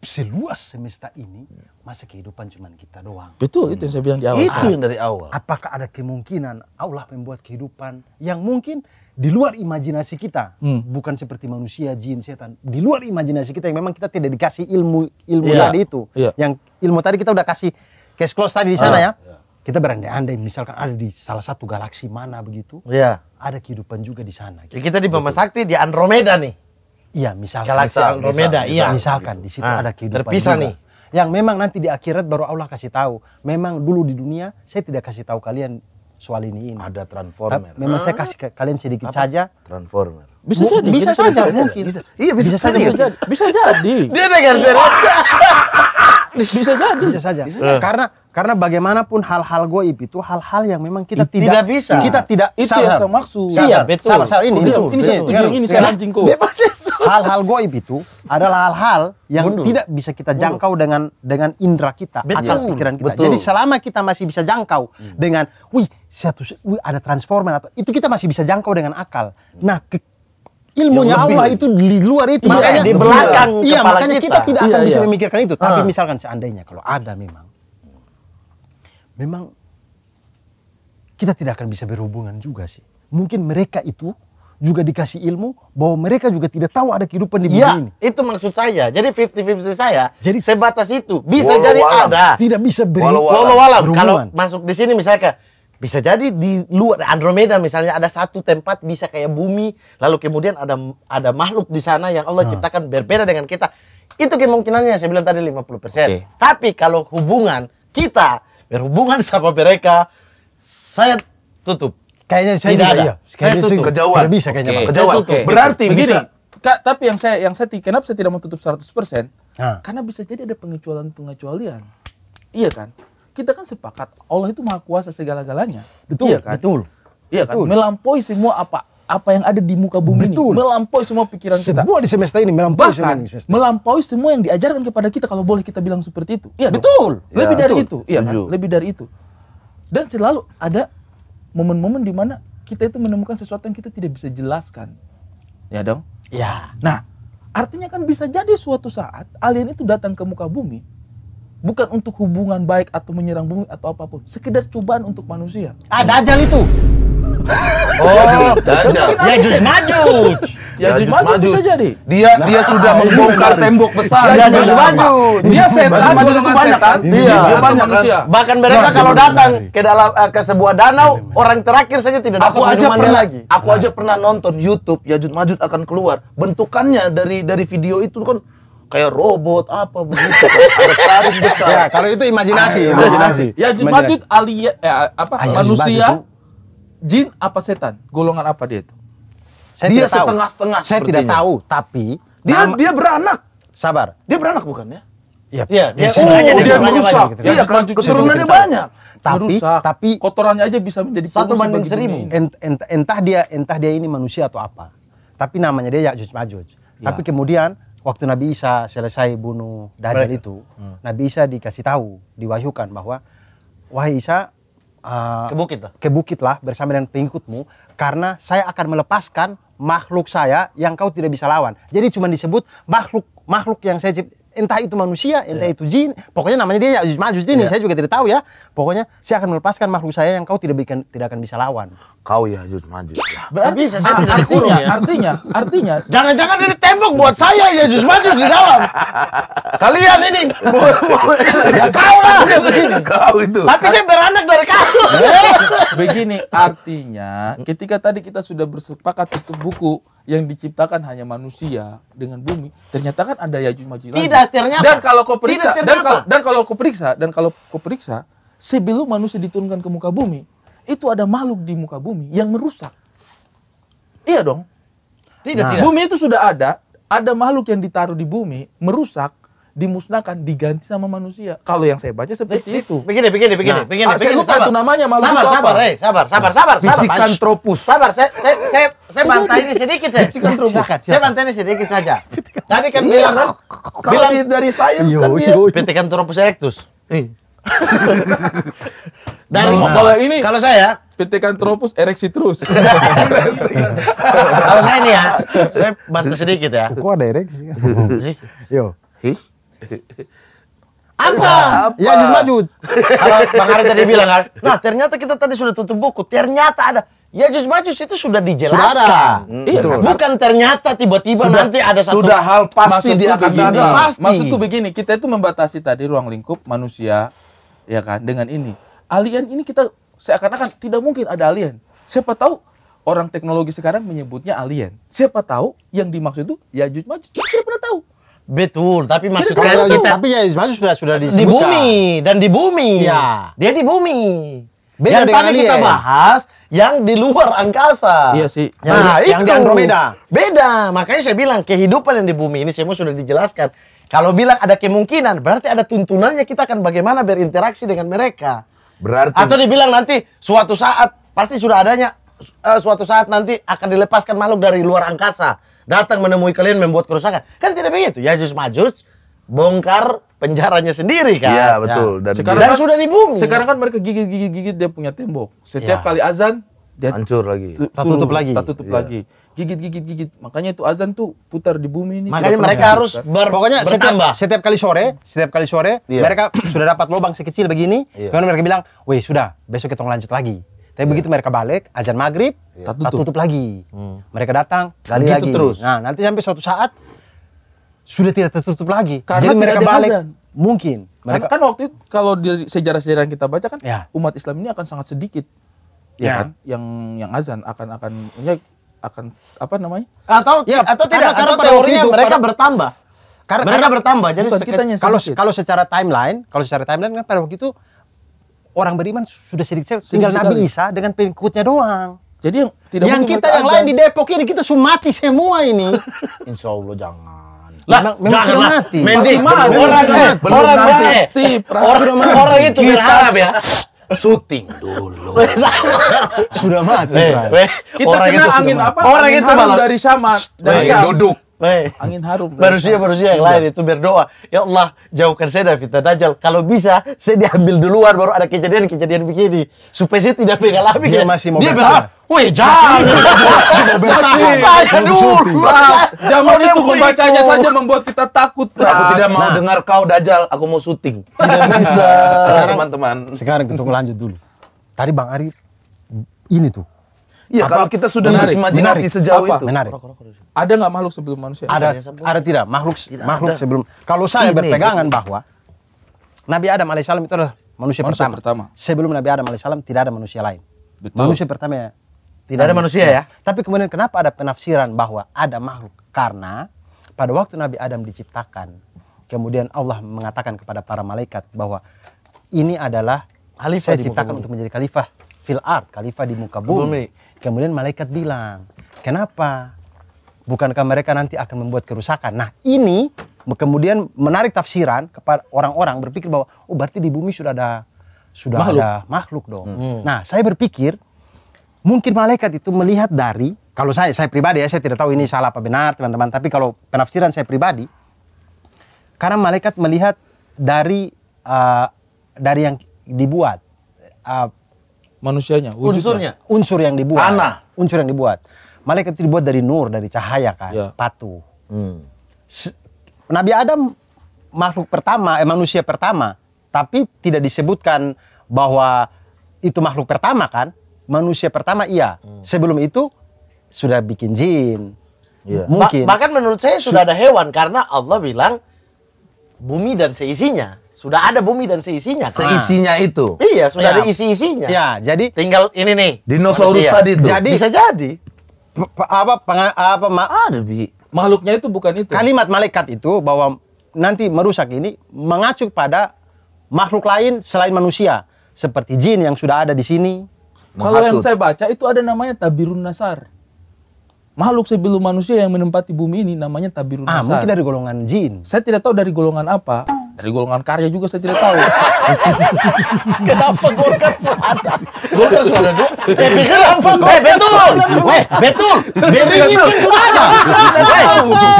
seluas semesta ini masa kehidupan cuma kita doang betul hmm. itu yang saya bilang di awal itu yang ah. dari awal apakah ada kemungkinan Allah membuat kehidupan yang mungkin di luar imajinasi kita hmm. bukan seperti manusia jin setan di luar imajinasi kita yang memang kita tidak dikasih ilmu ilmu yeah. tadi itu yeah. yang ilmu tadi kita udah kasih case close tadi di sana ah. ya iya kita berandai-andai misalkan ada di salah satu galaksi mana begitu. Iya. Ada kehidupan juga di sana. Ya, gitu. Kita di Bama Sakti di Andromeda nih. Iya, misalkan galaksi Andromeda, iya. Misalkan di situ ah, ada kehidupan terpisah juga. nih. Yang memang nanti di akhirat baru Allah kasih tahu. Memang dulu di dunia saya tidak kasih tahu kalian soal ini ini. Ada transformer. Memang saya ah. kasih ke kalian sedikit Apa? saja. Transformer. Bisa jadi. Bisa, bisa saja mungkin. Bisa, iya bisa, bisa saja. Bisa jadi. Dia dengar saya bisa jadi. Bisa saja. Bisa eh. saja. Karena karena bagaimanapun hal-hal goib itu hal-hal yang memang kita tidak, tidak bisa. Kita tidak itu sabar. yang saya maksud. Iya, betul. Sabar, sabar ini. Betul. Ini, saya setuju ini saya anjing kok. Hal-hal goib itu adalah hal-hal yang Bundur. tidak bisa kita jangkau Bundur. dengan dengan indera kita, betul. akal pikiran kita. Betul. Jadi selama kita masih bisa jangkau hmm. dengan wih satu wih ada transformer atau itu kita masih bisa jangkau dengan akal. Nah, ke, ilmunya yang Allah itu di luar itu Makanya makanya di belakang iya makanya kita, kita tidak akan iya, bisa iya. memikirkan itu tapi uh. misalkan seandainya kalau ada memang memang kita tidak akan bisa berhubungan juga sih mungkin mereka itu juga dikasih ilmu bahwa mereka juga tidak tahu ada kehidupan di bumi ya, ini. Itu maksud saya. Jadi 50-50 saya. Jadi sebatas itu bisa walau jadi walau. ada. Tidak bisa beri walau walau, walau, walau. kalau masuk di sini misalnya bisa jadi di luar Andromeda misalnya ada satu tempat bisa kayak bumi, lalu kemudian ada ada makhluk di sana yang Allah hmm. ciptakan berbeda dengan kita. Itu kemungkinannya saya bilang tadi 50%. Okay. Tapi kalau hubungan kita berhubungan sama mereka, saya tutup. Kayaknya saya tidak ada. Iya. Saya tutup. Kejauhan. Tidak bisa kayaknya, okay. Pak. Kejauhan. Okay. Berarti begini. Ka, tapi yang saya yang saya kenapa saya tidak mau tutup 100%? persen ah. Karena bisa jadi ada pengecualian-pengecualian. Iya kan? Kita kan sepakat Allah itu maha kuasa segala-galanya. Betul, iya kan? Betul. Iya kan? Melampaui semua apa apa yang ada di muka bumi Betul. ini melampaui semua pikiran semua kita. Semua di semesta ini melampaui Bahkan, semua semesta. melampaui semua yang diajarkan kepada kita kalau boleh kita bilang seperti itu. Iya betul. Dong. Lebih ya, dari itu, iya kan? Lebih dari itu. Dan selalu ada momen-momen di mana kita itu menemukan sesuatu yang kita tidak bisa jelaskan. Ya dong? Ya. Nah, artinya kan bisa jadi suatu saat alien itu datang ke muka bumi bukan untuk hubungan baik atau menyerang bumi atau apapun sekedar cobaan untuk manusia ah dajjal itu oh dajjal ya jus maju. ya, ya jus maju bisa jadi dia nah, dia sudah iya, membongkar tembok besar ya iya, jus maju dia setan maju itu banyak kan iya dia banyak manusia bahkan mereka kalau datang ke dalam eh, ke sebuah danau iya, orang terakhir saja tidak dapat aku aja pernah lagi aku aja pernah nonton YouTube ya Yajud maju akan keluar bentukannya dari dari video itu kan kayak robot apa begitu tarik besar. Ya, kalau itu imajinasi, ah, imajinasi. Ya, jumatut alia ya, apa Ayah, manusia jin apa setan? Golongan apa dia itu? Saya dia setengah-setengah. Saya tidak tahu, tapi dia nama, dia beranak. Sabar. Dia beranak bukan ya? Iya. iya ya, dia, oh, dia, dia merusak. Gitu, kan. iya, kan keturunannya banyak. Tapi merusak. tapi kotorannya aja bisa menjadi satu banding seribu. Ent, ent, entah dia entah dia ini manusia atau apa. Tapi namanya dia Yajuj Majuj. Ya. Tapi kemudian waktu Nabi Isa selesai bunuh Dajjal itu, hmm. Nabi Isa dikasih tahu, diwahyukan bahwa wahai Isa uh, ke bukit lah. Ke bukit lah bersama dengan pengikutmu karena saya akan melepaskan makhluk saya yang kau tidak bisa lawan. Jadi cuma disebut makhluk makhluk yang saya entah itu manusia, entah yeah. itu jin, pokoknya namanya dia Ya'juj Ma'juj ini yeah. saya juga tidak tahu ya. Pokoknya saya akan melepaskan makhluk saya yang kau tidak bikin, tidak akan bisa lawan. Kau ya Ya'juj Ma'juj. Ya. Berarti saya, saya tidak artinya, ya. Artinya, artinya jangan-jangan ini tembok buat saya ya Ya'juj Ma'juj di dalam. Kalian ini ya kau lah begini. Kau itu. Tapi saya beranak dari kau. begini artinya ketika tadi kita sudah bersepakat tutup buku yang diciptakan hanya manusia dengan bumi ternyata kan ada Yajuj Majuj Tidak ternyata. Dan kalau kau periksa dan kalau dan kalau kau periksa dan kalau kau periksa sebelum manusia diturunkan ke muka bumi itu ada makhluk di muka bumi yang merusak. Iya dong. Tidak, nah, tidak. Bumi itu sudah ada, ada makhluk yang ditaruh di bumi merusak dimusnahkan diganti sama manusia. Kalau yang saya baca seperti eh, itu. Begini, begini, begini, nah, begini. Ah, begini saya lupa itu namanya malu sabar, itu sabar, eh sabar, sabar, sabar, sabar. Bisikan tropus. Sabar, saya saya saya, saya bantai ini sedikit saya. Eh. Bisikan tropus. Saya bantai ini sedikit saja. Tadi kan bilang bilang dari sains kan dia. Bisikan tropus erectus. Eh. Dari nah, kalau ini kalau saya tropus ereksi terus. kalau saya ini ya, saya bantai sedikit ya. Kok ada ereksi? Yo. Hi? apa Ya Jus Majud. Bang Ari tadi bilang kan, nah ternyata kita tadi sudah tutup buku, ternyata ada Ya jus majud itu sudah dijelaskan. Sudah ada. Hmm. Itu. Iya. Bukan ternyata tiba-tiba nanti ada satu. Sudah hal pasti dia akan ada. Pasti. Maksudku begini, kita itu membatasi tadi ruang lingkup manusia, ya kan, dengan ini. Alien ini kita seakan-akan tidak mungkin ada alien. Siapa tahu orang teknologi sekarang menyebutnya alien. Siapa tahu yang dimaksud itu ya jus maju. Kita tidak pernah tahu. Betul, tapi maksudnya kita, kita, kita tapi ya maksud sudah sudah disebutkan. di bumi dan di bumi. Ya. Dia di bumi. Beda yang tadi alien. kita bahas yang di luar angkasa. Iya sih. Nah, nah, itu. yang di Andromeda. Beda. Makanya saya bilang kehidupan yang di bumi ini semua sudah dijelaskan. Kalau bilang ada kemungkinan, berarti ada tuntunannya kita akan bagaimana berinteraksi dengan mereka. Berarti. Atau dibilang nanti suatu saat pasti sudah adanya uh, suatu saat nanti akan dilepaskan makhluk dari luar angkasa datang menemui kalian membuat kerusakan. Kan tidak begitu. ya Yajuj Majus bongkar penjaranya sendiri kan. Iya, betul. Ya. Dan, sekarang dan kan, sudah di Sekarang kan mereka gigit-gigit-gigit dia punya tembok. Setiap ya. kali azan dia hancur lagi. Tutup, tutup lagi. Tak tutup ya. lagi. Gigit-gigit-gigit. Makanya itu azan tuh putar di bumi ini. Makanya mereka pernah. harus ber, pokoknya setiap setiap kali sore, setiap kali sore iya. mereka sudah dapat lubang sekecil begini, iya. kemudian mereka bilang, "Weh, sudah, besok kita lanjut lagi." Tapi iya. begitu mereka balik azan maghrib ya. tak, tutup. tak tutup lagi. Hmm. Mereka datang, kan gali Begitu lagi. Terus. Nah, nanti sampai suatu saat sudah tidak tertutup lagi. Karena Jadi mereka balik. Azan. Mungkin. Mereka kan, kan waktu itu kalau di sejarah-sejarah kita baca kan ya. umat Islam ini akan sangat sedikit. Ya. kan? yang, yang azan akan akan ya, akan apa namanya? Atau ya, atau tidak karena, atau teorinya itu, mereka para, bertambah. Karena mereka bertambah. Jadi kalau kalau secara timeline, kalau secara timeline kan pada waktu itu orang beriman sudah sedikit, sedikit tinggal sekali. Nabi Isa dengan pengikutnya doang. Jadi yang tidak yang kita yang lain di Depok ini kita sumati semua ini. Insya Allah jangan. Lah, memang lah. mati. Menzi, mati. orang eh, orang mati. Eh, orang, orang itu berharap ya. Shooting dulu. sudah mati. Eh, eh, kita orang kena angin apa? Orang itu dari sama. dari Duduk. Wey. Angin harum. Manusia-manusia yang iya. lain itu berdoa, "Ya Allah, jauhkan saya dari fitnah dajjal. Kalau bisa saya diambil duluan baru ada kejadian-kejadian begini supaya saya tidak iya. mengalami." Dia masih mau berdoa. Wih, jangan. Jangan dulu. itu membacanya saja membuat kita takut. Pras. Aku tidak mau nah. dengar kau dajjal, aku mau syuting. Tidak nah. bisa. Sekarang teman-teman. Sekarang kita lanjut dulu. Tadi Bang Ari ini tuh Iya, kalau kita sudah menarik, imajinasi menarik, sejauh apa? itu. Menarik. Ada nggak makhluk sebelum manusia? Ada, ada, tidak makhluk tidak makhluk ada. sebelum. Kalau saya Ini, berpegangan itu. bahwa Nabi Adam alaihissalam itu adalah manusia, manusia pertama. pertama. Sebelum Nabi Adam alaihissalam tidak ada manusia lain. Betul. Manusia pertama ya. Tidak ada manusia ya. Tapi kemudian kenapa ada penafsiran bahwa ada makhluk? Karena pada waktu Nabi Adam diciptakan, kemudian Allah mengatakan kepada para malaikat bahwa ini adalah saya ciptakan untuk menjadi khalifah fil art, khalifah di muka bumi. Kemudian malaikat bilang, kenapa? Bukankah mereka nanti akan membuat kerusakan? Nah ini kemudian menarik tafsiran kepada orang-orang berpikir bahwa oh berarti di bumi sudah ada sudah makhluk. ada makhluk dong. Hmm. hmm. Nah saya berpikir mungkin malaikat itu melihat dari kalau saya saya pribadi ya saya tidak tahu ini salah apa benar teman-teman tapi kalau penafsiran saya pribadi karena malaikat melihat dari uh, dari yang dibuat uh, manusianya wujudnya. unsurnya unsur yang dibuat tanah unsur yang dibuat malaikat itu dibuat dari nur dari cahaya kan ya. patuh hmm. Nabi Adam makhluk pertama eh, manusia pertama tapi tidak disebutkan bahwa itu makhluk pertama kan manusia pertama iya hmm. sebelum itu sudah bikin jin ya. mungkin bahkan menurut saya sudah ada hewan karena Allah bilang bumi dan seisinya sudah ada bumi dan seisinya. Kan? Seisinya itu. Iya, sudah ya. ada isi-isinya. Ya, jadi tinggal ini nih. Dinosaurus manusia. tadi itu. Jadi bisa jadi apa apa ma ada bi. Makhluknya itu bukan itu. Kalimat malaikat itu bahwa nanti merusak ini mengacu pada makhluk lain selain manusia, seperti jin yang sudah ada di sini. Kalau yang saya baca itu ada namanya tabirun nasar. Makhluk sebelum manusia yang menempati bumi ini namanya tabirun ah, nasar. mungkin dari golongan jin. Saya tidak tahu dari golongan apa. Dari golongan karya juga saya tidak tahu. Kenapa Golkar Suara? Golkar Suara dong. Eh, pikir apa? Eh, betul. Eh, betul. Eh, beringin pun sudah ada.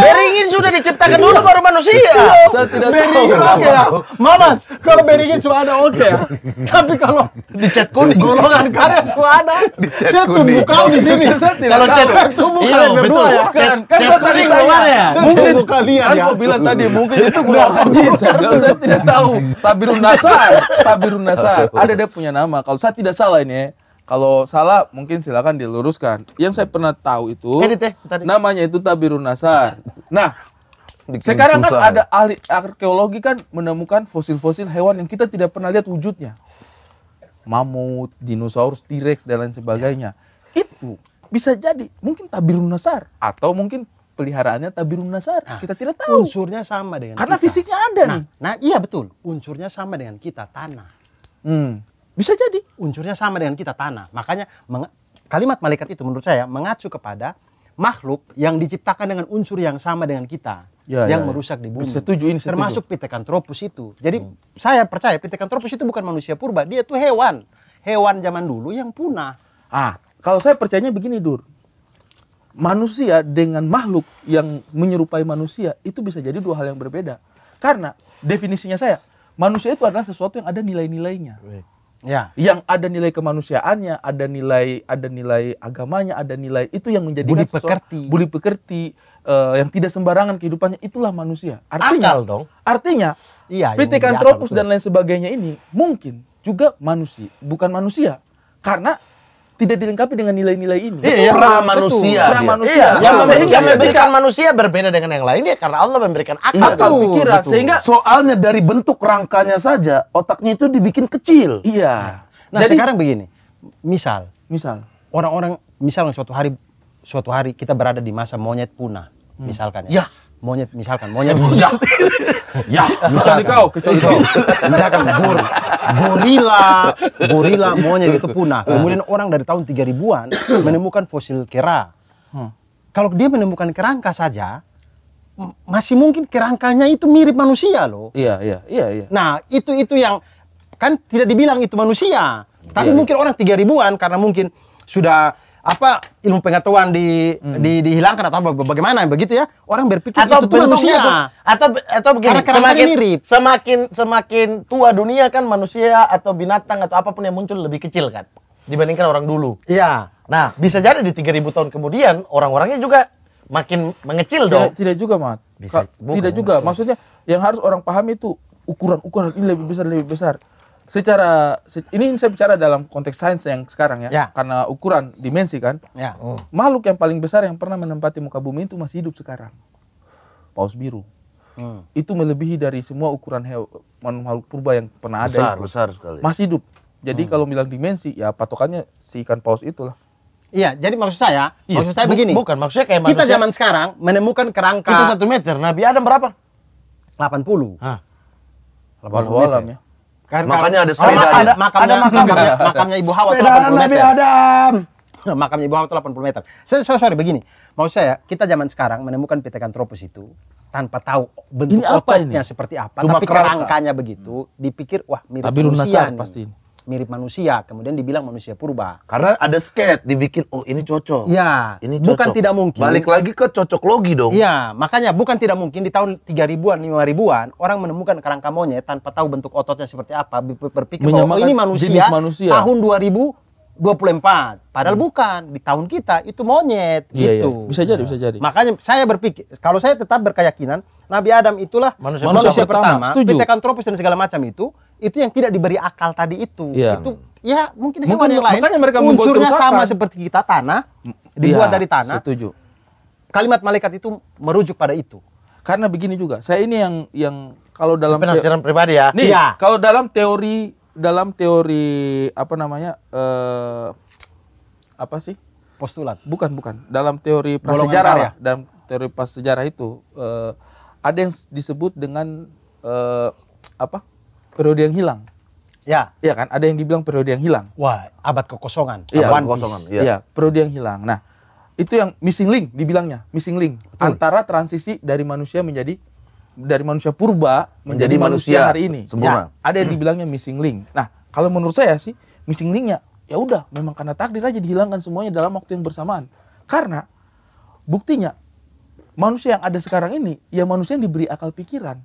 Beringin sudah diciptakan dulu baru manusia. Saya tidak tahu. oke ya. Mama, kalau beringin sudah ada oke ya. Tapi kalau dicat kuning. Golongan karya suara, Saya tunggu kau di sini. Kalau cat tunggu yang berdua ya. saya kan tadi kemana ya? Mungkin kalian kan ya. Kan kau bilang tadi mungkin itu golongan jin. Kalau saya tidak tahu, Tabirun Nasar, Tabirun Nasar. Ada dia punya nama. Kalau saya tidak salah ini ya. Kalau salah mungkin silakan diluruskan. Yang saya pernah tahu itu Edit, eh, namanya itu Tabirun Nasar. Nah, Bikin sekarang kan susah. kan ada ahli arkeologi kan menemukan fosil-fosil hewan yang kita tidak pernah lihat wujudnya. Mamut, dinosaurus, T-Rex dan lain sebagainya. Itu bisa jadi mungkin Tabirun Nasar atau mungkin peliharaannya tabirun nasar. Nah, kita tidak tahu. Unsurnya sama dengan Karena kita. fisiknya ada nah, nih. Nah, iya betul. Unsurnya sama dengan kita tanah. Hmm. Bisa jadi unsurnya sama dengan kita tanah. Makanya kalimat malaikat itu menurut saya mengacu kepada makhluk yang diciptakan dengan unsur yang sama dengan kita ya, ya, yang ya, merusak di bumi. Setuju, ini setuju. Termasuk Pithecanthropus itu. Jadi hmm. saya percaya Pithecanthropus itu bukan manusia purba, dia itu hewan. Hewan zaman dulu yang punah. Ah, kalau saya percayanya begini, Dur manusia dengan makhluk yang menyerupai manusia itu bisa jadi dua hal yang berbeda. Karena definisinya saya, manusia itu adalah sesuatu yang ada nilai-nilainya. Ya. Yang ada nilai kemanusiaannya, ada nilai ada nilai agamanya, ada nilai itu yang menjadi budi pekerti. Budi pekerti uh, yang tidak sembarangan kehidupannya itulah manusia. Artinya Akal dong. Artinya iya, PT Kantropus dan lain sebagainya ini mungkin juga manusia, bukan manusia. Karena tidak dilengkapi dengan nilai-nilai ini. Iya, iya. pra manusia. Pra iya. manusia. Iya, yang, yang memberikan manusia berbeda dengan yang lainnya karena Allah memberikan akal, iya, akal pikiran betul. sehingga soalnya dari bentuk rangkanya saja otaknya itu dibikin kecil. Iya. Nah, nah, Jadi, sekarang begini. Misal, misal orang-orang misal suatu hari suatu hari kita berada di masa monyet punah, hmm. misalkan ya. ya monyet misalkan monyet monyet ya, ya. ya misalkan kau kecuali iya. misalkan gur, gorila gorila monyet itu punah eh. kemudian orang dari tahun 3000-an menemukan fosil kera hmm. kalau dia menemukan kerangka saja masih mungkin kerangkanya itu mirip manusia loh iya iya iya iya nah itu itu yang kan tidak dibilang itu manusia tapi iya, iya. mungkin orang 3000-an karena mungkin sudah apa ilmu pengetahuan di, hmm. di dihilangkan atau bagaimana begitu ya orang berpikir atau itu manusia se, atau atau begini karena, karena semakin mirip. semakin semakin tua dunia kan manusia atau binatang atau apapun yang muncul lebih kecil kan dibandingkan orang dulu iya nah bisa jadi di 3000 tahun kemudian orang-orangnya juga makin mengecil tidak, dong tidak juga mat tidak juga maksudnya yang harus orang paham itu ukuran-ukuran ini lebih besar lebih besar secara ini saya bicara dalam konteks sains yang sekarang ya, ya. karena ukuran dimensi kan ya. oh. makhluk yang paling besar yang pernah menempati muka bumi itu masih hidup sekarang paus biru hmm. itu melebihi dari semua ukuran hewan makhluk purba yang pernah besar, ada itu besar sekali masih hidup jadi hmm. kalau bilang dimensi ya patokannya si ikan paus itulah Iya, jadi maksud saya, iya. maksud saya begini. Bukan, maksudnya kayak manusia. Kita zaman sekarang menemukan kerangka. Itu satu meter. Nabi Adam berapa? 80. Hah. 80 meter. ya. Kan, makanya ada sepeda. Oh, ada, makamnya, ada makamnya, makamnya, makamnya Ibu Hawa itu 80 meter. Adam. makamnya Ibu Hawa itu 80 meter. Saya sorry, sorry begini. mau saya, kita zaman sekarang menemukan Pithecanthropus itu tanpa tahu bentuk ini apa ototnya ini? seperti apa, Cuma tapi kerangkanya begitu, dipikir wah mirip Tapi manusia pasti. Ini mirip manusia, kemudian dibilang manusia purba. Karena ada sket dibikin, oh ini cocok. ya Ini cocok. Bukan tidak mungkin. Balik lagi ke cocok logi dong. Iya, makanya bukan tidak mungkin di tahun 3000-an, 5000-an orang menemukan kerangka monyet tanpa tahu bentuk ototnya seperti apa, berpikir oh, ini manusia, manusia tahun 2000 24. Padahal hmm. bukan di tahun kita itu monyet iya, iya. gitu. Iya. Bisa jadi, bisa jadi. Makanya saya berpikir kalau saya tetap berkeyakinan Nabi Adam itulah manusia, manusia, manusia pertama, pertama Setuju. tropis dan segala macam itu itu yang tidak diberi akal tadi itu ya. itu ya mungkin hewan yang lain makanya mereka unsurnya sama seperti kita tanah dibuat ya, dari tanah setuju kalimat malaikat itu merujuk pada itu karena begini juga saya ini yang yang kalau dalam penafsiran pribadi ya nih ya. kalau dalam teori dalam teori apa namanya eh, apa sih postulat bukan bukan dalam teori prasejarah ya? dalam teori prasejarah itu eh, ada yang disebut dengan eh, apa periode yang hilang. Ya. Iya kan? Ada yang dibilang periode yang hilang. Wah, abad kekosongan. Iya, abad kekosongan. Iya, ya, periode yang hilang. Nah, itu yang missing link dibilangnya, missing link Betul. antara transisi dari manusia menjadi dari manusia purba menjadi, menjadi manusia, manusia hari ini. Nah, sempurna. Ya, ada yang dibilangnya missing link. Nah, kalau menurut saya sih missing linknya ya udah memang karena takdir aja dihilangkan semuanya dalam waktu yang bersamaan. Karena buktinya manusia yang ada sekarang ini ya manusia yang diberi akal pikiran.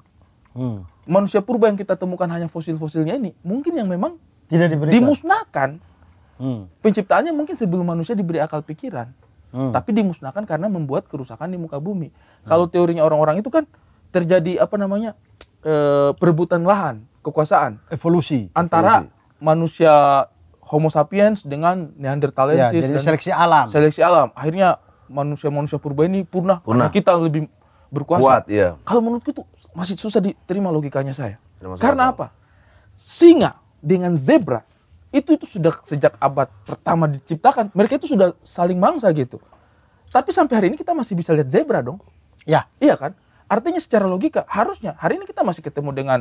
Hmm manusia purba yang kita temukan hanya fosil-fosilnya ini mungkin yang memang tidak diberikan. dimusnahkan hmm. penciptaannya mungkin sebelum manusia diberi akal pikiran hmm. tapi dimusnahkan karena membuat kerusakan di muka bumi hmm. kalau teorinya orang-orang itu kan terjadi apa namanya e, perebutan lahan kekuasaan evolusi antara evolusi. manusia Homo sapiens dengan Neanderthalensis ya, jadi dan seleksi alam seleksi alam akhirnya manusia-manusia purba ini punah punah. kita lebih berkuasa. Kuat, iya. Kalau menurutku itu masih susah diterima logikanya saya. Terima Karena apa? Singa dengan zebra itu itu sudah sejak abad pertama diciptakan. Mereka itu sudah saling mangsa gitu. Tapi sampai hari ini kita masih bisa lihat zebra dong. Ya. Iya kan? Artinya secara logika harusnya hari ini kita masih ketemu dengan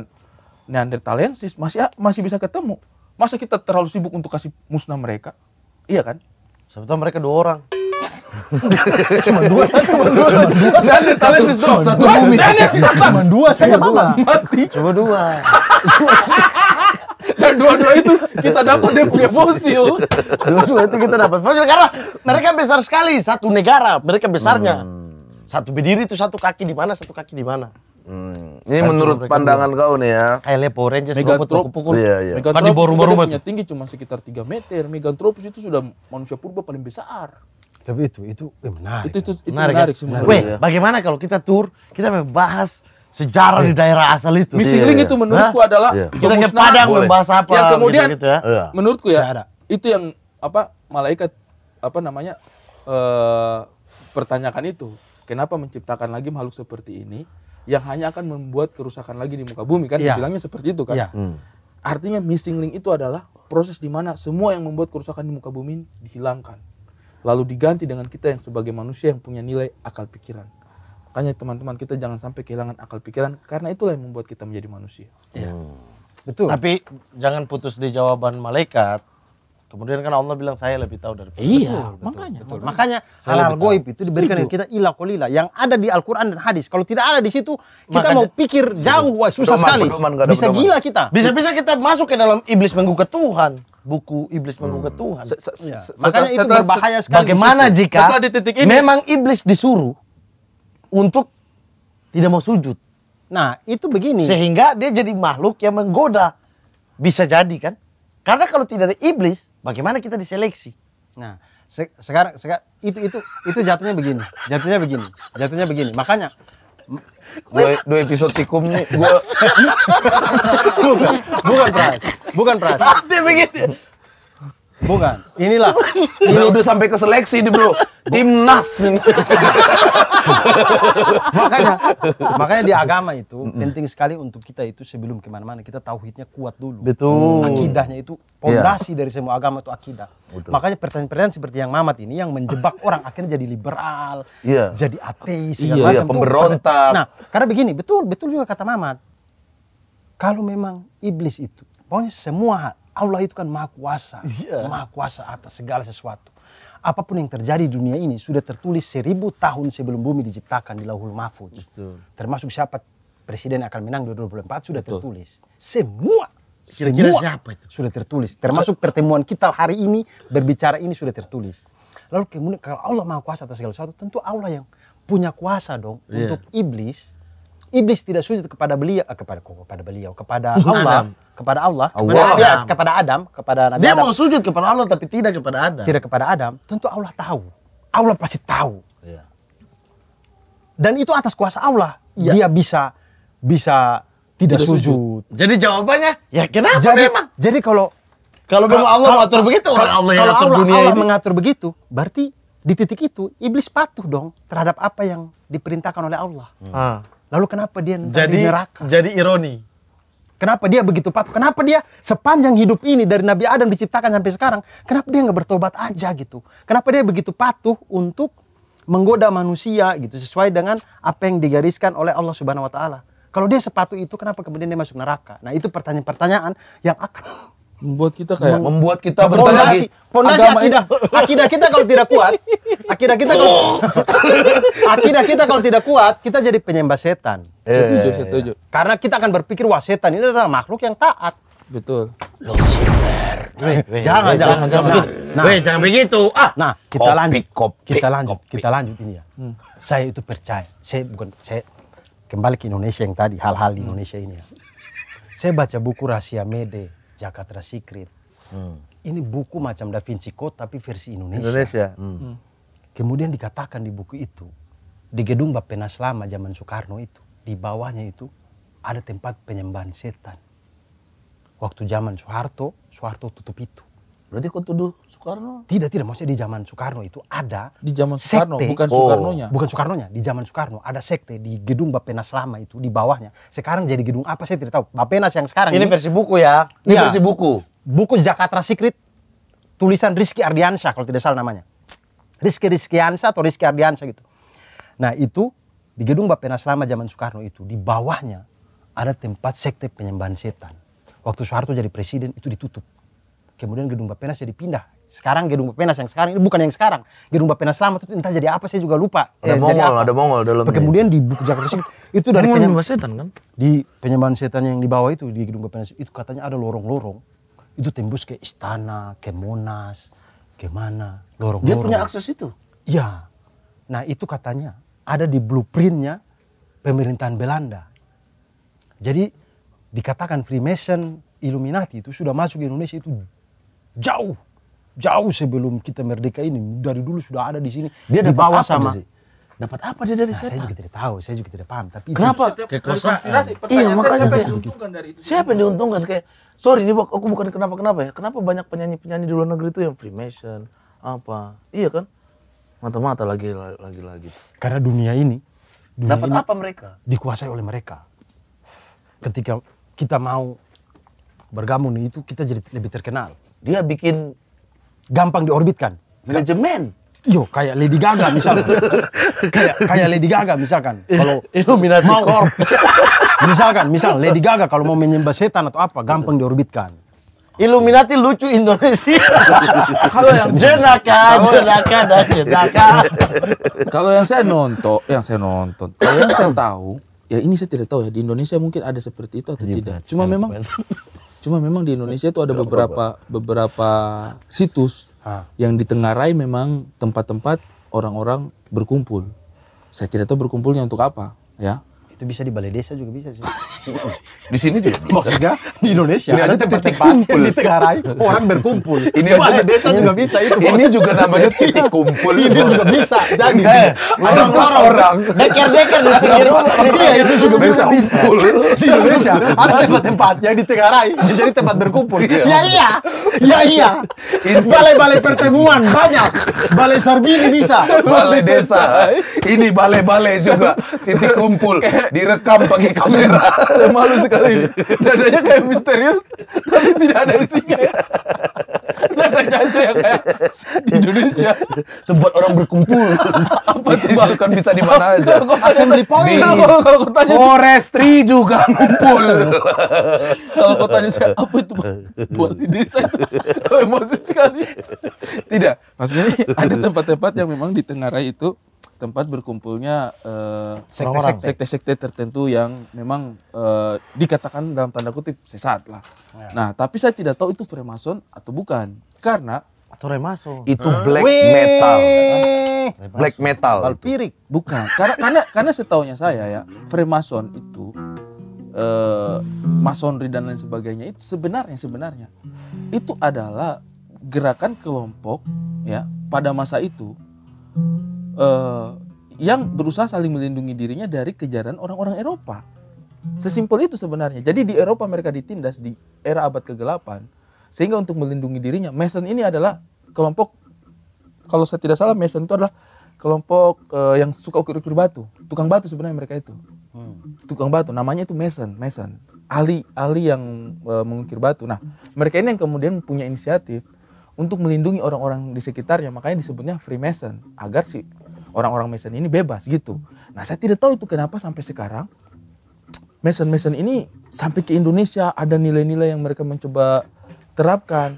Neanderthalensis, masih masih bisa ketemu. Masa kita terlalu sibuk untuk kasih musnah mereka? Iya kan? Sebetulnya mereka dua orang. cuma dua, cuma dua, cuma dua. Saya satu, cuma satu bumi. Cuma dua, saya dua. Mati. Cuma dua. Dan dua-dua itu kita dapat dia punya fosil. Dua-dua itu kita dapat fosil karena mereka besar sekali satu negara, mereka besarnya. Hmm. Satu berdiri itu satu kaki di mana, satu kaki di mana. Hmm. Ini Kacau menurut pandangan juga. kau nih ya. Kayak Lepo Rangers Megatrop pukul. Iya, iya. Megatrop kan rumah-rumah. Tinggi cuma sekitar 3 meter. Megatropus itu sudah manusia purba paling besar. Tapi itu itu eh, menarik. Itu, itu, itu menarik. menarik kan? Weh, bagaimana kalau kita tur, kita membahas sejarah yeah. di iya. daerah asal itu. Missing yeah, link yeah. itu menurutku adalah yeah. kita ke Padang boleh. membahas apa. Yang kemudian gitu, ya. Iya. menurutku ya Seada. itu yang apa malaikat apa namanya uh, pertanyakan itu. Kenapa menciptakan lagi makhluk seperti ini yang hanya akan membuat kerusakan lagi di muka bumi kan? Yeah. Bilangnya seperti itu kan. Yeah. Hmm. Artinya missing link itu adalah proses di mana semua yang membuat kerusakan di muka bumi dihilangkan lalu diganti dengan kita yang sebagai manusia yang punya nilai akal pikiran. Makanya teman-teman kita jangan sampai kehilangan akal pikiran karena itulah yang membuat kita menjadi manusia. Yes. Iya. Hmm. Betul. Tapi jangan putus di jawaban malaikat. Kemudian kan Allah bilang saya lebih tahu dari Iya, betul, makanya. Betul. betul. Makanya halal goib itu diberikan Setuju. kita ila kolila yang ada di Al-Qur'an dan hadis. Kalau tidak ada di situ, kita makanya, mau pikir jauh wah susah sekali. Bisa gila kita. Bisa-bisa kita masuk ke dalam iblis menggugat Tuhan buku iblis hmm. Tuhan. Se -se -se iya. -se Makanya itu berbahaya sekali. Bagaimana jika di titik ini memang iblis disuruh untuk tidak mau sujud. Nah, itu begini. Sehingga dia jadi makhluk yang menggoda. Bisa jadi kan? Karena kalau tidak ada iblis, bagaimana kita diseleksi? Nah, se sekarang, sekarang itu itu itu jatuhnya begini. Jatuhnya begini. Jatuhnya begini. Makanya dua, dua episode tikum nih bukan bukan pras bukan pras Bukan. Inilah. Ini udah sampai ke seleksi di bro. Timnas. makanya, makanya di agama itu mm penting sekali untuk kita itu sebelum kemana-mana kita tauhidnya kuat dulu. Betul. Akidahnya itu pondasi iya. yeah. dari semua agama itu akidah. Betul. Makanya pertanyaan-pertanyaan seperti yang Mamat ini yang menjebak orang akhirnya jadi liberal, yeah. jadi ateis, yeah, yeah, macam. pemberontak. Nah, karena begini, betul betul juga kata Mamat. Kalau memang iblis itu, pokoknya semua Allah itu kan maha kuasa, yeah. maha kuasa atas segala sesuatu. Apapun yang terjadi di dunia ini sudah tertulis seribu tahun sebelum bumi diciptakan di Lauhul Mahfuz. Termasuk siapa presiden akan menang 2024 sudah Betul. tertulis. Semua Kira-kira semua siapa itu? sudah tertulis. Termasuk pertemuan kita hari ini berbicara ini sudah tertulis. Lalu kemudian kalau Allah maha kuasa atas segala sesuatu, tentu Allah yang punya kuasa dong yeah. untuk iblis. Iblis tidak sujud kepada beliau, eh, kepada kepada beliau, kepada Allah kepada Allah, kepada Adam, iya. kepada Adam, kepada Nabi Dia Adam. mau sujud kepada Allah tapi tidak kepada Adam. Tidak kepada Adam, tentu Allah tahu. Allah pasti tahu. Ya. Dan itu atas kuasa Allah. Ya. Dia bisa bisa tidak, sujud. sujud. Jadi jawabannya, ya kenapa jadi, memang? Jadi kalau kalau memang Allah kalau, mengatur begitu, orang Allah yang dunia Allah ini. mengatur begitu, berarti di titik itu iblis patuh dong terhadap apa yang diperintahkan oleh Allah. Hmm. Lalu kenapa dia jadi, di neraka? Jadi ironi. Kenapa dia begitu patuh? Kenapa dia sepanjang hidup ini dari Nabi Adam diciptakan sampai sekarang, kenapa dia nggak bertobat aja gitu? Kenapa dia begitu patuh untuk menggoda manusia gitu sesuai dengan apa yang digariskan oleh Allah Subhanahu wa taala? Kalau dia sepatu itu kenapa kemudian dia masuk neraka? Nah, itu pertanyaan-pertanyaan yang akan membuat kita kayak membuat kita bertanya lagi pondasi akidah akidah kita kalau tidak kuat akidah kita kalau oh. akidah kita kalau tidak kuat kita jadi penyembah setan setuju eh. setuju karena kita akan berpikir wah setan ini adalah makhluk yang taat betul Lucifer jangan jangan jangan nah, nah, jangan begitu ah nah kita kopi, lanjut kopi, kita lanjut kopi. kita lanjut ini ya hmm. saya itu percaya saya bukan saya kembali ke Indonesia yang tadi hal-hal di hmm. Indonesia ini ya saya baca buku rahasia Mede Jakarta Secret. Hmm. Ini buku macam Da Vinci Code tapi versi Indonesia. Indonesia. Hmm. hmm. Kemudian dikatakan di buku itu di gedung Bapenas Lama zaman Soekarno itu di bawahnya itu ada tempat penyembahan setan. Waktu zaman Soeharto, Soeharto tutup itu. Berarti kau tuduh Soekarno? Tidak, tidak. Maksudnya di zaman Soekarno itu ada di zaman Soekarno, sekte. bukan oh, Soekarnonya. Oh. Bukan Soekarnonya, di zaman Soekarno ada sekte di gedung Bapenas lama itu di bawahnya. Sekarang jadi gedung apa saya tidak tahu. Bapenas yang sekarang ini, ini versi buku ya. Ini ya. versi buku. Buku Jakarta Secret tulisan Rizky Ardiansyah kalau tidak salah namanya. Rizky Ansa atau Rizky Ardiansyah gitu. Nah, itu di gedung Bapenas lama zaman Soekarno itu di bawahnya ada tempat sekte penyembahan setan. Waktu Soeharto jadi presiden itu ditutup kemudian gedung Bapenas jadi pindah sekarang gedung Bapenas yang sekarang ini bukan yang sekarang gedung Bapenas lama itu entah jadi apa saya juga lupa ada eh, Mongol ada Mongol dalam kemudian di buku Jakarta itu, itu dari penyembahan setan kan di penyembahan setan yang dibawa itu di gedung Bapenas itu katanya ada lorong-lorong itu tembus ke istana ke Monas ke mana lorong-lorong dia punya akses itu iya nah itu katanya ada di blueprintnya pemerintahan Belanda jadi dikatakan Freemason Illuminati itu sudah masuk ke Indonesia itu jauh jauh sebelum kita merdeka ini dari dulu sudah ada di sini dia bawah sama dia, dapat apa dia dari nah, setan? Saya juga tidak tahu, saya juga tidak paham. Tapi kenapa? Konspirasi. Iya makanya siapa yang gitu. diuntungkan dari itu? Siapa yang diuntungkan kayak sorry ini aku bukan kenapa kenapa ya? Kenapa banyak penyanyi penyanyi di luar negeri itu yang Freemason apa? Iya kan? Mata-mata lagi lagi lagi. Karena dunia ini dunia dapat ini apa mereka? Dikuasai oleh mereka. Ketika kita mau bergabung itu kita jadi lebih terkenal dia bikin gampang diorbitkan. Manajemen. Yo, kayak Lady Gaga misalkan. kayak kayak Lady Gaga misalkan. Kalau Illuminati mau, Corp. misalkan, misal Lady Gaga kalau mau menyembah setan atau apa, gampang diorbitkan. Illuminati lucu Indonesia. kalau yang jenaka, jenaka dan jenaka. kalau yang saya nonton, yang saya nonton, kalau yang saya tahu, ya ini saya tidak tahu ya di Indonesia mungkin ada seperti itu atau iya, tidak. Cuma iya, memang Cuma memang di Indonesia itu ada beberapa beberapa situs yang ditengarai memang tempat-tempat orang-orang berkumpul. Saya tidak tahu berkumpulnya untuk apa, ya. Itu bisa di balai desa juga bisa sih. Di sini juga bisa. Maksudnya di Indonesia ini ada tempat-tempat di tegarai orang berkumpul. Ini ada desa juga bisa itu. Ini juga namanya titik kumpul. ini juga bisa. Jadi orang orang deker-deker di pinggir rumah. Iya itu juga bisa. Kumpul. Di Indonesia ada tempat-tempat yang tegarai menjadi tempat berkumpul. Iya. Ya iya. Ya iya. Balai-balai pertemuan banyak. Balai Sarbini bisa. Balai desa. Ini balai-balai juga titik kumpul direkam pakai kamera. Saya malu sekali. Dadanya kayak misterius, tapi tidak ada isinya ya. aja yang kayak di Indonesia. Tempat orang berkumpul. Apa itu bahkan bisa di mana aja. Assembly point. Kalau kau tanya forestry juga ngumpul. kalau kau tanya saya apa itu buat di desa itu emosi sekali. Tidak. Maksudnya ada tempat-tempat yang memang di Tengah itu tempat berkumpulnya eh, sekte-sekte uh, tertentu yang memang uh, dikatakan dalam tanda kutip sesat lah. Ya. Nah, tapi saya tidak tahu itu Freemason atau bukan. Karena atau Itu eh. black Wee! metal. Black metal. Alpirik, Bukan. Karena karena karena setahunya saya ya, Freemason itu uh, masonry dan lain sebagainya itu sebenarnya sebenarnya itu adalah gerakan kelompok ya pada masa itu uh, yang berusaha saling melindungi dirinya dari kejaran orang-orang Eropa. Sesimpel itu sebenarnya. Jadi di Eropa mereka ditindas di era abad kegelapan. Sehingga untuk melindungi dirinya, Mason ini adalah kelompok kalau saya tidak salah Mason itu adalah kelompok uh, yang suka ukir-ukir batu, tukang batu sebenarnya mereka itu. Hmm. Tukang batu namanya itu Mason, Mason. Ali Ali yang uh, mengukir batu. Nah, mereka ini yang kemudian punya inisiatif untuk melindungi orang-orang di sekitarnya, makanya disebutnya Freemason agar si orang-orang Mason ini bebas gitu. Nah saya tidak tahu itu kenapa sampai sekarang Mason-Mason ini sampai ke Indonesia ada nilai-nilai yang mereka mencoba terapkan.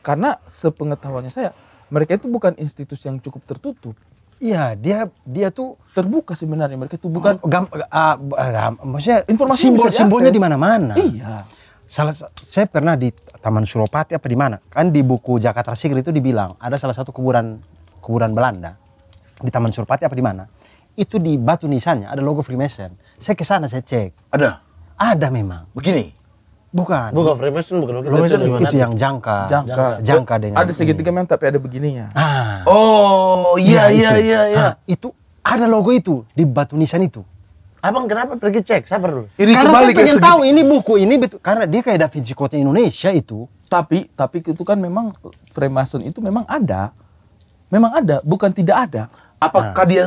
Karena sepengetahuannya saya, mereka itu bukan institusi yang cukup tertutup. Iya, dia dia tuh terbuka sebenarnya mereka itu bukan oh, gam, uh, gam, maksudnya informasi simbol simbolnya di mana-mana. Iya. Salah saya pernah di Taman Suropati apa di mana? Kan di buku Jakarta Secret itu dibilang ada salah satu kuburan kuburan Belanda di Taman Surpati apa di mana itu di batu nisannya ada logo Freemason saya ke sana saya cek ada ada memang begini bukan bukan Freemason bukan Freemason itu, itu yang jangka jangka jangka dengan ada segitiga memang tapi ada begininya ah. oh iya ya, iya, iya iya iya Ya. itu ada logo itu di batu nisan itu Abang kenapa pergi cek? saya perlu Ini karena saya pengen tahu ini buku ini betul karena dia kayak David Vinci Code Indonesia itu. Tapi tapi itu kan memang Freemason itu memang ada. Memang ada, bukan tidak ada apakah nah. dia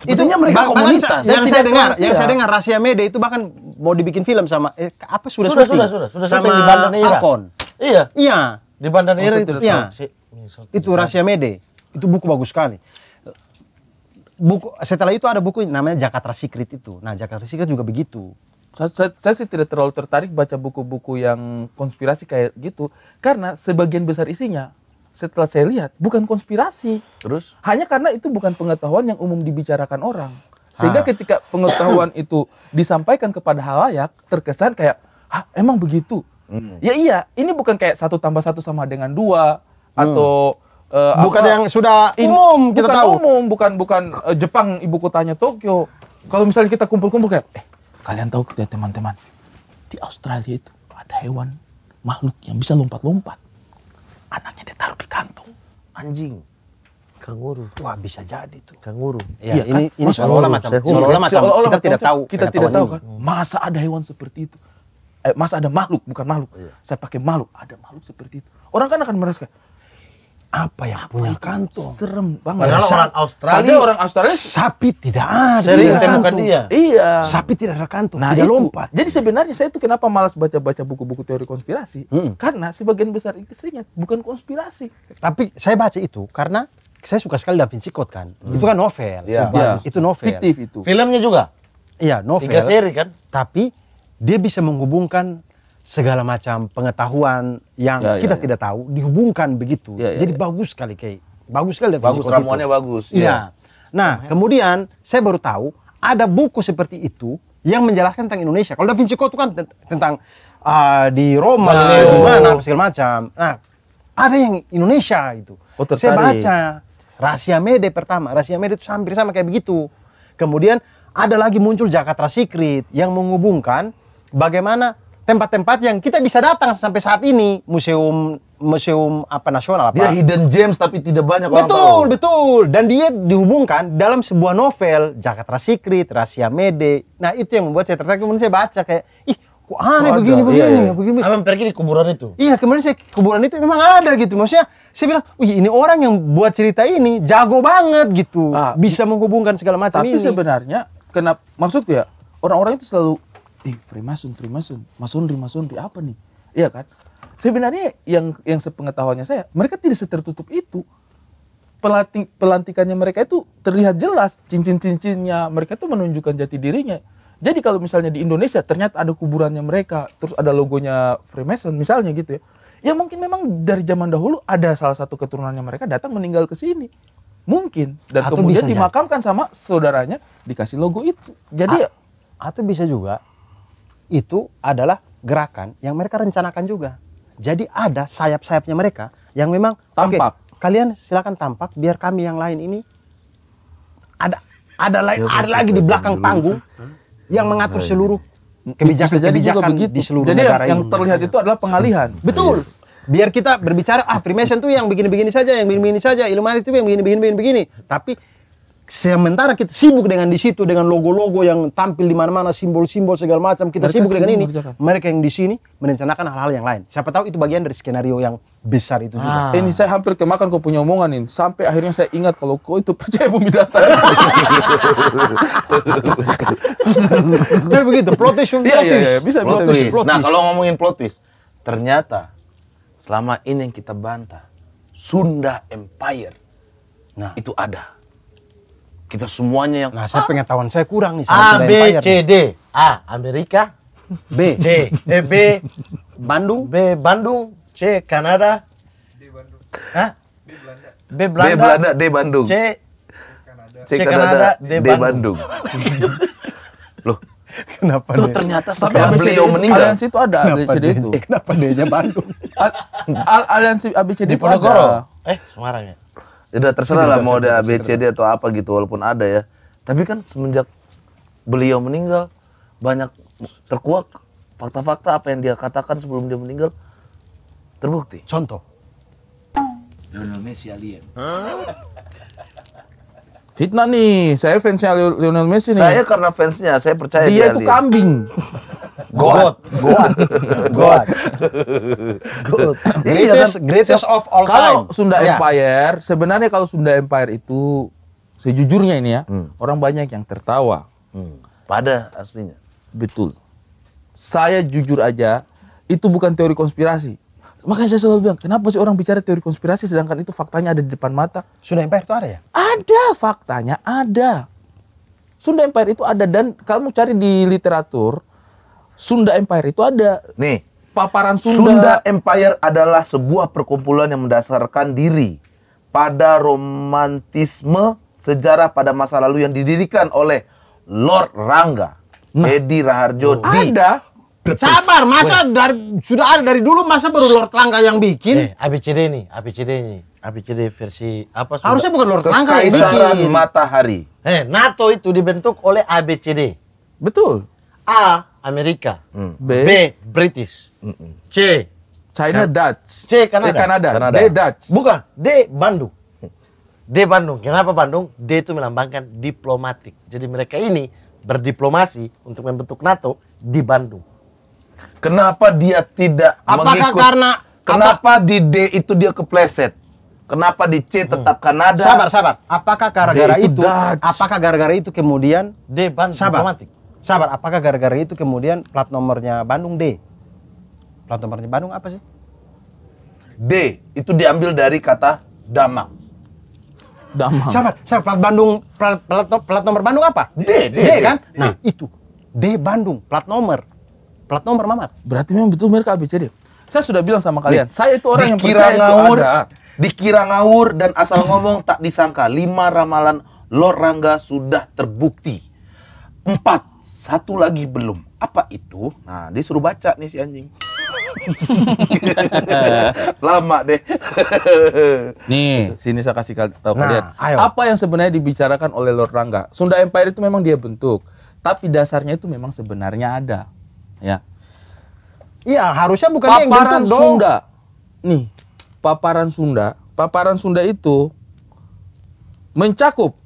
Sepertinya itu mereka komunitas. Yang saya dengar, yang saya dengar rahasia media itu bahkan mau dibikin film sama eh, apa sudah sudah sudah sudah, sudah sama di Bandan Ira. Alkon. Iya. Iya. Di Bandan Ira itu. Iya. Itu rahasia media. Itu buku bagus sekali. Buku setelah itu ada buku namanya Jakarta Secret itu. Nah, Jakarta Secret juga begitu. Saya, saya, saya sih tidak terlalu tertarik baca buku-buku yang konspirasi kayak gitu karena sebagian besar isinya setelah saya lihat bukan konspirasi. Terus? Hanya karena itu bukan pengetahuan yang umum dibicarakan orang. Sehingga ah. ketika pengetahuan itu disampaikan kepada halayak, terkesan kayak, "Hah, emang begitu?" Hmm. Ya iya, ini bukan kayak satu tambah satu sama dengan dua hmm. atau uh, bukan apa, yang sudah umum kita bukan tahu. umum, bukan bukan uh, Jepang ibu kotanya Tokyo. Kalau misalnya kita kumpul-kumpul kayak, eh kalian tahu tidak teman-teman di Australia itu ada hewan makhluk yang bisa lompat-lompat anaknya dia taruh di kantung anjing kanguru wah bisa jadi tuh kanguru ya, ya kan? ini ini seolah-olah macam seolah-olah macam seolah kita tidak tahu kita tidak tahu kan masa ada hewan seperti itu eh, masa ada makhluk bukan makhluk iya. saya pakai makhluk ada makhluk seperti itu orang kan akan merasa apa yang apa punya kantong? Serem banget. Padahal Sa orang Australia, orang Australia sapi tidak ada. Sering kantong. dia. Iya. Sapi tidak ada kantong, nah, tidak itu. lompat. Jadi sebenarnya saya itu kenapa malas baca-baca buku-buku teori konspirasi? Hmm. Karena sebagian besar isinya bukan konspirasi. Tapi saya baca itu karena saya suka sekali Da Vinci kan. Hmm. Itu kan novel. Yeah. Yeah. Itu novel. Fiktif itu. Filmnya juga? Iya, novel. Tiga seri kan? Tapi dia bisa menghubungkan segala macam pengetahuan yang ya, ya kita ya, tidak ya. tahu dihubungkan begitu. Ya, ya, Jadi ya. bagus sekali kayak bagus sekali. Bagus ramuannya itu. bagus. Iya. Ya. Nah iya. kemudian saya baru tahu ada buku seperti itu yang menjelaskan tentang Indonesia. Kalau Da Vinci Code itu kan tentang uh, di Roma, nah, di mana segala macam. Nah ada yang Indonesia itu. Oh, saya baca Rahasia Mede pertama. Rahasia Mede itu hampir sama kayak begitu. Kemudian ada lagi muncul Jakarta Secret yang menghubungkan bagaimana tempat-tempat yang kita bisa datang sampai saat ini museum museum apa nasional apa dia hidden gems tapi tidak banyak betul, orang betul tahu. betul dan dia dihubungkan dalam sebuah novel Jakarta Secret Rahasia Mede nah itu yang membuat saya tertarik kemudian saya baca kayak ih kok aneh begini begini iya, iya. begini abang pergi di kuburan itu iya kemarin saya kuburan itu memang ada gitu maksudnya saya bilang wih ini orang yang buat cerita ini jago banget gitu ah, bisa menghubungkan segala macam tapi ini. sebenarnya kenapa maksudku ya orang-orang itu selalu eh Freemason, Freemason, Masonry, Masonry apa nih? Iya kan? Sebenarnya yang yang sepengetahuannya saya, mereka tidak setertutup itu. Pelatih, pelantikannya mereka itu terlihat jelas, cincin-cincinnya mereka itu menunjukkan jati dirinya. Jadi kalau misalnya di Indonesia ternyata ada kuburannya mereka, terus ada logonya Freemason misalnya gitu ya. Ya mungkin memang dari zaman dahulu ada salah satu keturunannya mereka datang meninggal ke sini. Mungkin dan atau kemudian dimakamkan sama saudaranya dikasih logo itu. Jadi A atau bisa juga itu adalah gerakan yang mereka rencanakan juga. Jadi ada sayap-sayapnya mereka yang memang tampak. Okay, kalian silakan tampak biar kami yang lain ini ada ada lain ada lagi di belakang panggung yang nah, mengatur seluruh kebijakan-kebijakan kebijakan di seluruh Jadi negara yang, yang terlihat itu adalah pengalihan. Betul. Iya. Biar kita berbicara ah Freemason tuh yang begini-begini saja, yang begini-begini saja, Illuminati itu yang begini-begini begini. Tapi sementara kita sibuk dengan di situ dengan logo-logo yang tampil di mana-mana simbol-simbol segala macam kita mereka sibuk dengan ini mereka. mereka yang di sini merencanakan hal-hal yang lain siapa tahu itu bagian dari skenario yang besar itu juga. Ah. Ini saya hampir kemakan kau punya omongan ini sampai akhirnya saya ingat kalau kau itu percaya bumi datar. Tapi begitu plot twist iya, iya, iya, Bisa, plot twist. Nah, kalau ngomongin plot twist, ternyata selama ini yang kita bantah Sunda Empire. Nah, itu ada kita semuanya yang nah saya ah. pengetahuan saya kurang nih A B C D A Amerika B C e, B Bandung B Bandung C Kanada D Bandung B Belanda B Belanda, D Bandung C Kanada C, Kanada, D, Bandung, Bandung. loh Kenapa Tuh, ternyata setelah beliau meninggal. Aliansi itu ada kenapa ABCD itu. Eh, kenapa D-nya Bandung? Al aliansi ABCD Di itu ada. Eh, Semarang ya? Udah terserah lah mau ada ABCD atau apa gitu walaupun ada ya. Tapi kan semenjak beliau meninggal banyak terkuak fakta-fakta apa yang dia katakan sebelum dia meninggal terbukti. Contoh. Lionel Messi alien. Fitnah nih, saya fansnya Lionel Messi nih. Saya karena fansnya, saya percaya dia. Dia itu dia. kambing. Goat. Goat. Goat. Goat. Greatest, greatest of all kalau time. Kalau Sunda yeah. Empire, sebenarnya kalau Sunda Empire itu sejujurnya ini ya, hmm. orang banyak yang tertawa. Hmm. Pada aslinya. Betul. Saya jujur aja, itu bukan teori konspirasi. Makanya saya selalu bilang, kenapa sih orang bicara teori konspirasi sedangkan itu faktanya ada di depan mata? Sunda Empire itu ada ya? Ada, faktanya ada. Sunda Empire itu ada dan kamu cari di literatur, Sunda Empire itu ada. Nih, paparan Sunda. Sunda Empire adalah sebuah perkumpulan yang mendasarkan diri pada romantisme sejarah pada masa lalu yang didirikan oleh Lord Rangga, nah, Edi Raharjo oh. di ada Brebes. Sabar, masa dari, sudah ada dari dulu masa baru Lord Langka yang bikin? Eh, ABCD nih, ABCD nih. ABCD versi apa? Sudah? Harusnya bukan Lord Langka yang bikin. Matahari. Eh, NATO itu dibentuk oleh ABCD. Betul. A Amerika. Hmm. B. B British. Mm -mm. C China kan? Dutch. C eh, Kanada. Kanada. Kanada. D Dutch. Bukan, D Bandung. D Bandung. Kenapa Bandung? D itu melambangkan diplomatik. Jadi mereka ini berdiplomasi untuk membentuk NATO di Bandung. Kenapa dia tidak Apakah mengikut? karena Kenapa apa? di D itu dia kepleset? Kenapa di C tetap hmm. Kanada? Sabar, sabar. Apakah gara-gara itu, itu apakah gara-gara itu kemudian D Bandung sabar. Sabar, apakah gara-gara itu kemudian plat nomornya Bandung D? Plat nomornya Bandung apa sih? D itu diambil dari kata Damang. Damang. Sabar, sabar plat Bandung plat, plat, plat nomor Bandung apa? D, D, D, D kan? D. Nah, itu D Bandung plat nomor. Plat nomor Mamat. Berarti memang betul mereka ABCD. Saya sudah bilang sama kalian, saya itu orang yang percaya ngawur, itu ada. Dikira ngawur dan asal ngomong tak disangka. Lima ramalan Lord Rangga sudah terbukti. Empat, satu lagi belum. Apa itu? Nah, disuruh baca nih si anjing. Lama deh. Nih, sini saya kasih tahu nah, kalian. Ayo. Apa yang sebenarnya dibicarakan oleh Lord Rangga? Sunda Empire itu memang dia bentuk, tapi dasarnya itu memang sebenarnya ada ya. Iya, harusnya bukan paparan yang dong. Sunda. Nih, paparan Sunda. Paparan Sunda itu mencakup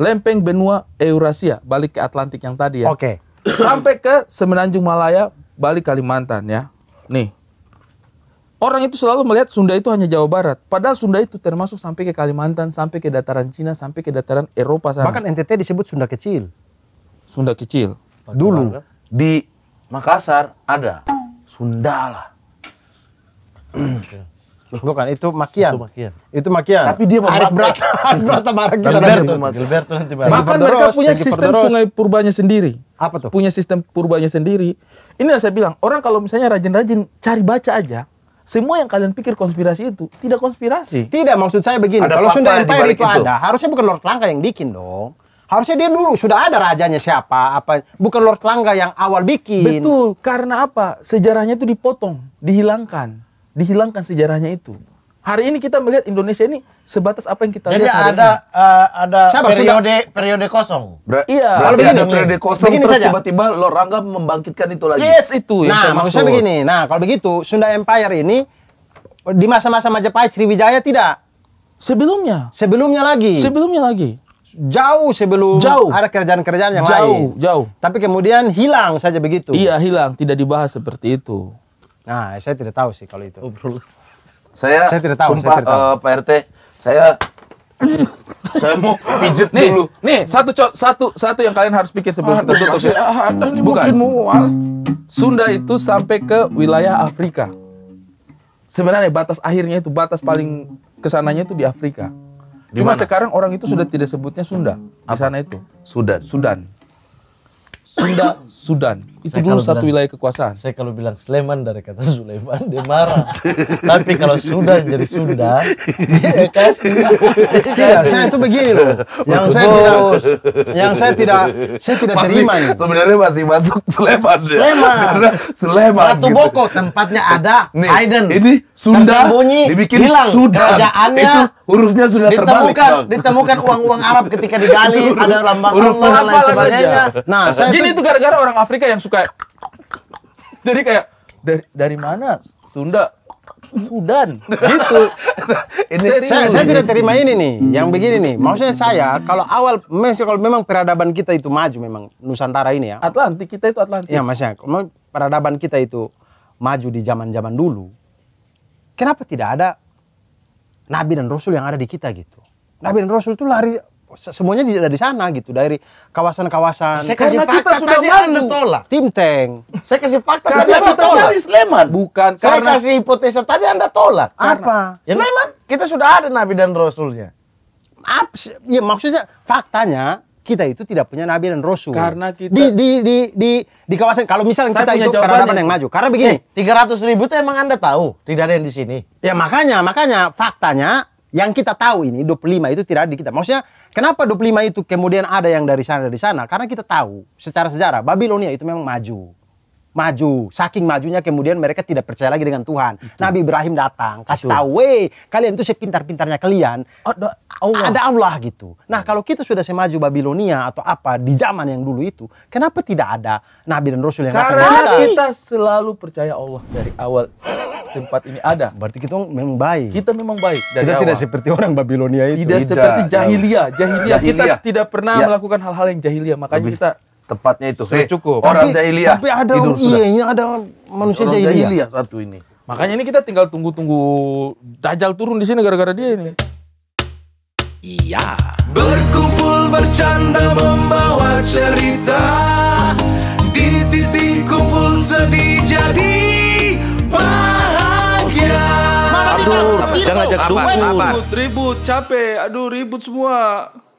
lempeng benua Eurasia balik ke Atlantik yang tadi ya. Oke. Sampai ke Semenanjung Malaya balik Kalimantan ya. Nih. Orang itu selalu melihat Sunda itu hanya Jawa Barat. Padahal Sunda itu termasuk sampai ke Kalimantan, sampai ke dataran Cina, sampai ke dataran Eropa sana. Bahkan NTT disebut Sunda kecil. Sunda kecil. Dulu di Makassar ada Sundala. Bukan itu makian. Itu makian. Itu makian. Tapi dia mau berat berat Brata bareng kita Gilberto. Gilberto nanti bareng. Bahkan mereka punya sistem sungai purbanya sendiri. Apa tuh? Punya sistem purbanya sendiri. Ini yang saya bilang, orang kalau misalnya rajin-rajin cari baca aja, semua yang kalian pikir konspirasi itu tidak konspirasi. Tidak, maksud saya begini. Ada kalau Sunda Empire itu, itu ada, harusnya bukan Lord Langka yang bikin dong. Harusnya dia dulu sudah ada rajanya siapa, apa bukan Lord Langga yang awal bikin. Betul, karena apa? Sejarahnya itu dipotong, dihilangkan, dihilangkan sejarahnya itu. Hari ini kita melihat Indonesia ini sebatas apa yang kita Jadi lihat. Jadi ada ini. uh, ada Siapa? periode sudah? periode kosong. Ber iya. Kalau begini ada periode kosong begini terus tiba-tiba Lord Langga membangkitkan itu lagi. Yes, itu yang Nah, maksud saya begini. Nah, kalau begitu Sunda Empire ini di masa-masa Majapahit Sriwijaya tidak Sebelumnya. Sebelumnya lagi. Sebelumnya lagi jauh sebelum jauh. ada kerjaan-kerjaan yang jauh, lain. Jauh, jauh. Tapi kemudian hilang saja begitu. Iya, hilang, tidak dibahas seperti itu. Nah, saya tidak tahu sih kalau itu. Saya saya tidak tahu, sumpah, saya tidak tahu. Uh, Pak RT, saya saya mau pijet nih, dulu. Nih, satu satu satu yang kalian harus pikir sebelum kita tutup. Ya. Bukan. Bukan. Sunda itu sampai ke wilayah Afrika. Sebenarnya batas akhirnya itu batas paling kesananya itu di Afrika di Cuma mana? sekarang orang itu sudah hmm. tidak sebutnya Sunda. Di sana itu. Sudan. Sudan. Sunda, Sudan. Itu saya dulu satu bilang, wilayah kekuasaan. Saya kalau bilang Sleman dari kata Sulaiman, dia marah. Tapi kalau Sudan jadi Sunda, dia kasih. Tidak, saya itu begini loh. Yang saya tidak, yang saya tidak, saya tidak masih, terima ini. Sebenarnya masih masuk Sleman. Ya. Sleman. Karena Sleman. Ratu gitu. Boko tempatnya ada. Nih, Aiden. Ini Sunda. Tersembunyi. Dibikin hilang Sudan. Kerajaannya. Itu hurufnya sudah ditemukan, terbalik. Ditemukan uang-uang Arab ketika digali ada lambang huruf Allah dan lain sebagainya. Aja. Iya. Nah, saya gini itu gara-gara orang Afrika yang suka jadi kayak dari dari mana? Sunda. Sudan gitu. ini, saya, saya tidak terima ini nih, yang begini nih. Maksudnya saya kalau awal kalau memang peradaban kita itu maju memang Nusantara ini ya. Atlantik kita itu Atlantis. Ya maksudnya peradaban kita itu maju di zaman-zaman dulu. Kenapa tidak ada nabi dan rasul yang ada di kita gitu. Nabi dan rasul itu lari semuanya di sana gitu dari kawasan-kawasan saya kasih karena fakta kita sudah tadi anda tolak tim teng. saya kasih fakta karena anda tolak di Sleman bukan saya karena... kasih hipotesa tadi anda tolak apa ya, Sleman kita sudah ada Nabi dan Rasulnya apa ya maksudnya faktanya kita itu tidak punya nabi dan rasul. Karena kita di di di di, di kawasan kalau misalnya kita itu ada yang maju. Karena begini, eh. tiga ratus ribu itu emang anda tahu tidak ada yang di sini. Ya makanya makanya faktanya yang kita tahu ini 25 itu tidak ada di kita. Maksudnya kenapa 25 itu kemudian ada yang dari sana dari sana? Karena kita tahu secara sejarah Babilonia itu memang maju maju. Saking majunya kemudian mereka tidak percaya lagi dengan Tuhan. Itu. Nabi Ibrahim datang, kasih tahu, "Weh, kalian tuh sepintar-pintarnya kalian, oh, Allah. ada Allah gitu." Nah, iya. kalau kita sudah semaju Babilonia atau apa di zaman yang dulu itu, kenapa tidak ada nabi dan rasul yang Karena datang? kita selalu percaya Allah dari awal tempat ini ada. Berarti kita memang baik. Kita memang baik dari kita awal. tidak seperti orang Babilonia itu. Tidak, tidak seperti jahiliyah. Jahiliyah kita tidak pernah ya. melakukan hal-hal yang jahiliyah, makanya Lebih. kita Tepatnya itu. Sudah eh, cukup. Orang tapi, jahiliyah. Tapi ada iya, iya, ada manusia orang jahiliyah. satu ini. Makanya ini kita tinggal tunggu-tunggu Dajjal turun di sini gara-gara dia ini. Iya. Berkumpul bercanda membawa cerita di titik kumpul sedih jadi bahagia. Aduh, jangan ajak Ribut, ribut, capek. Aduh, ribut semua.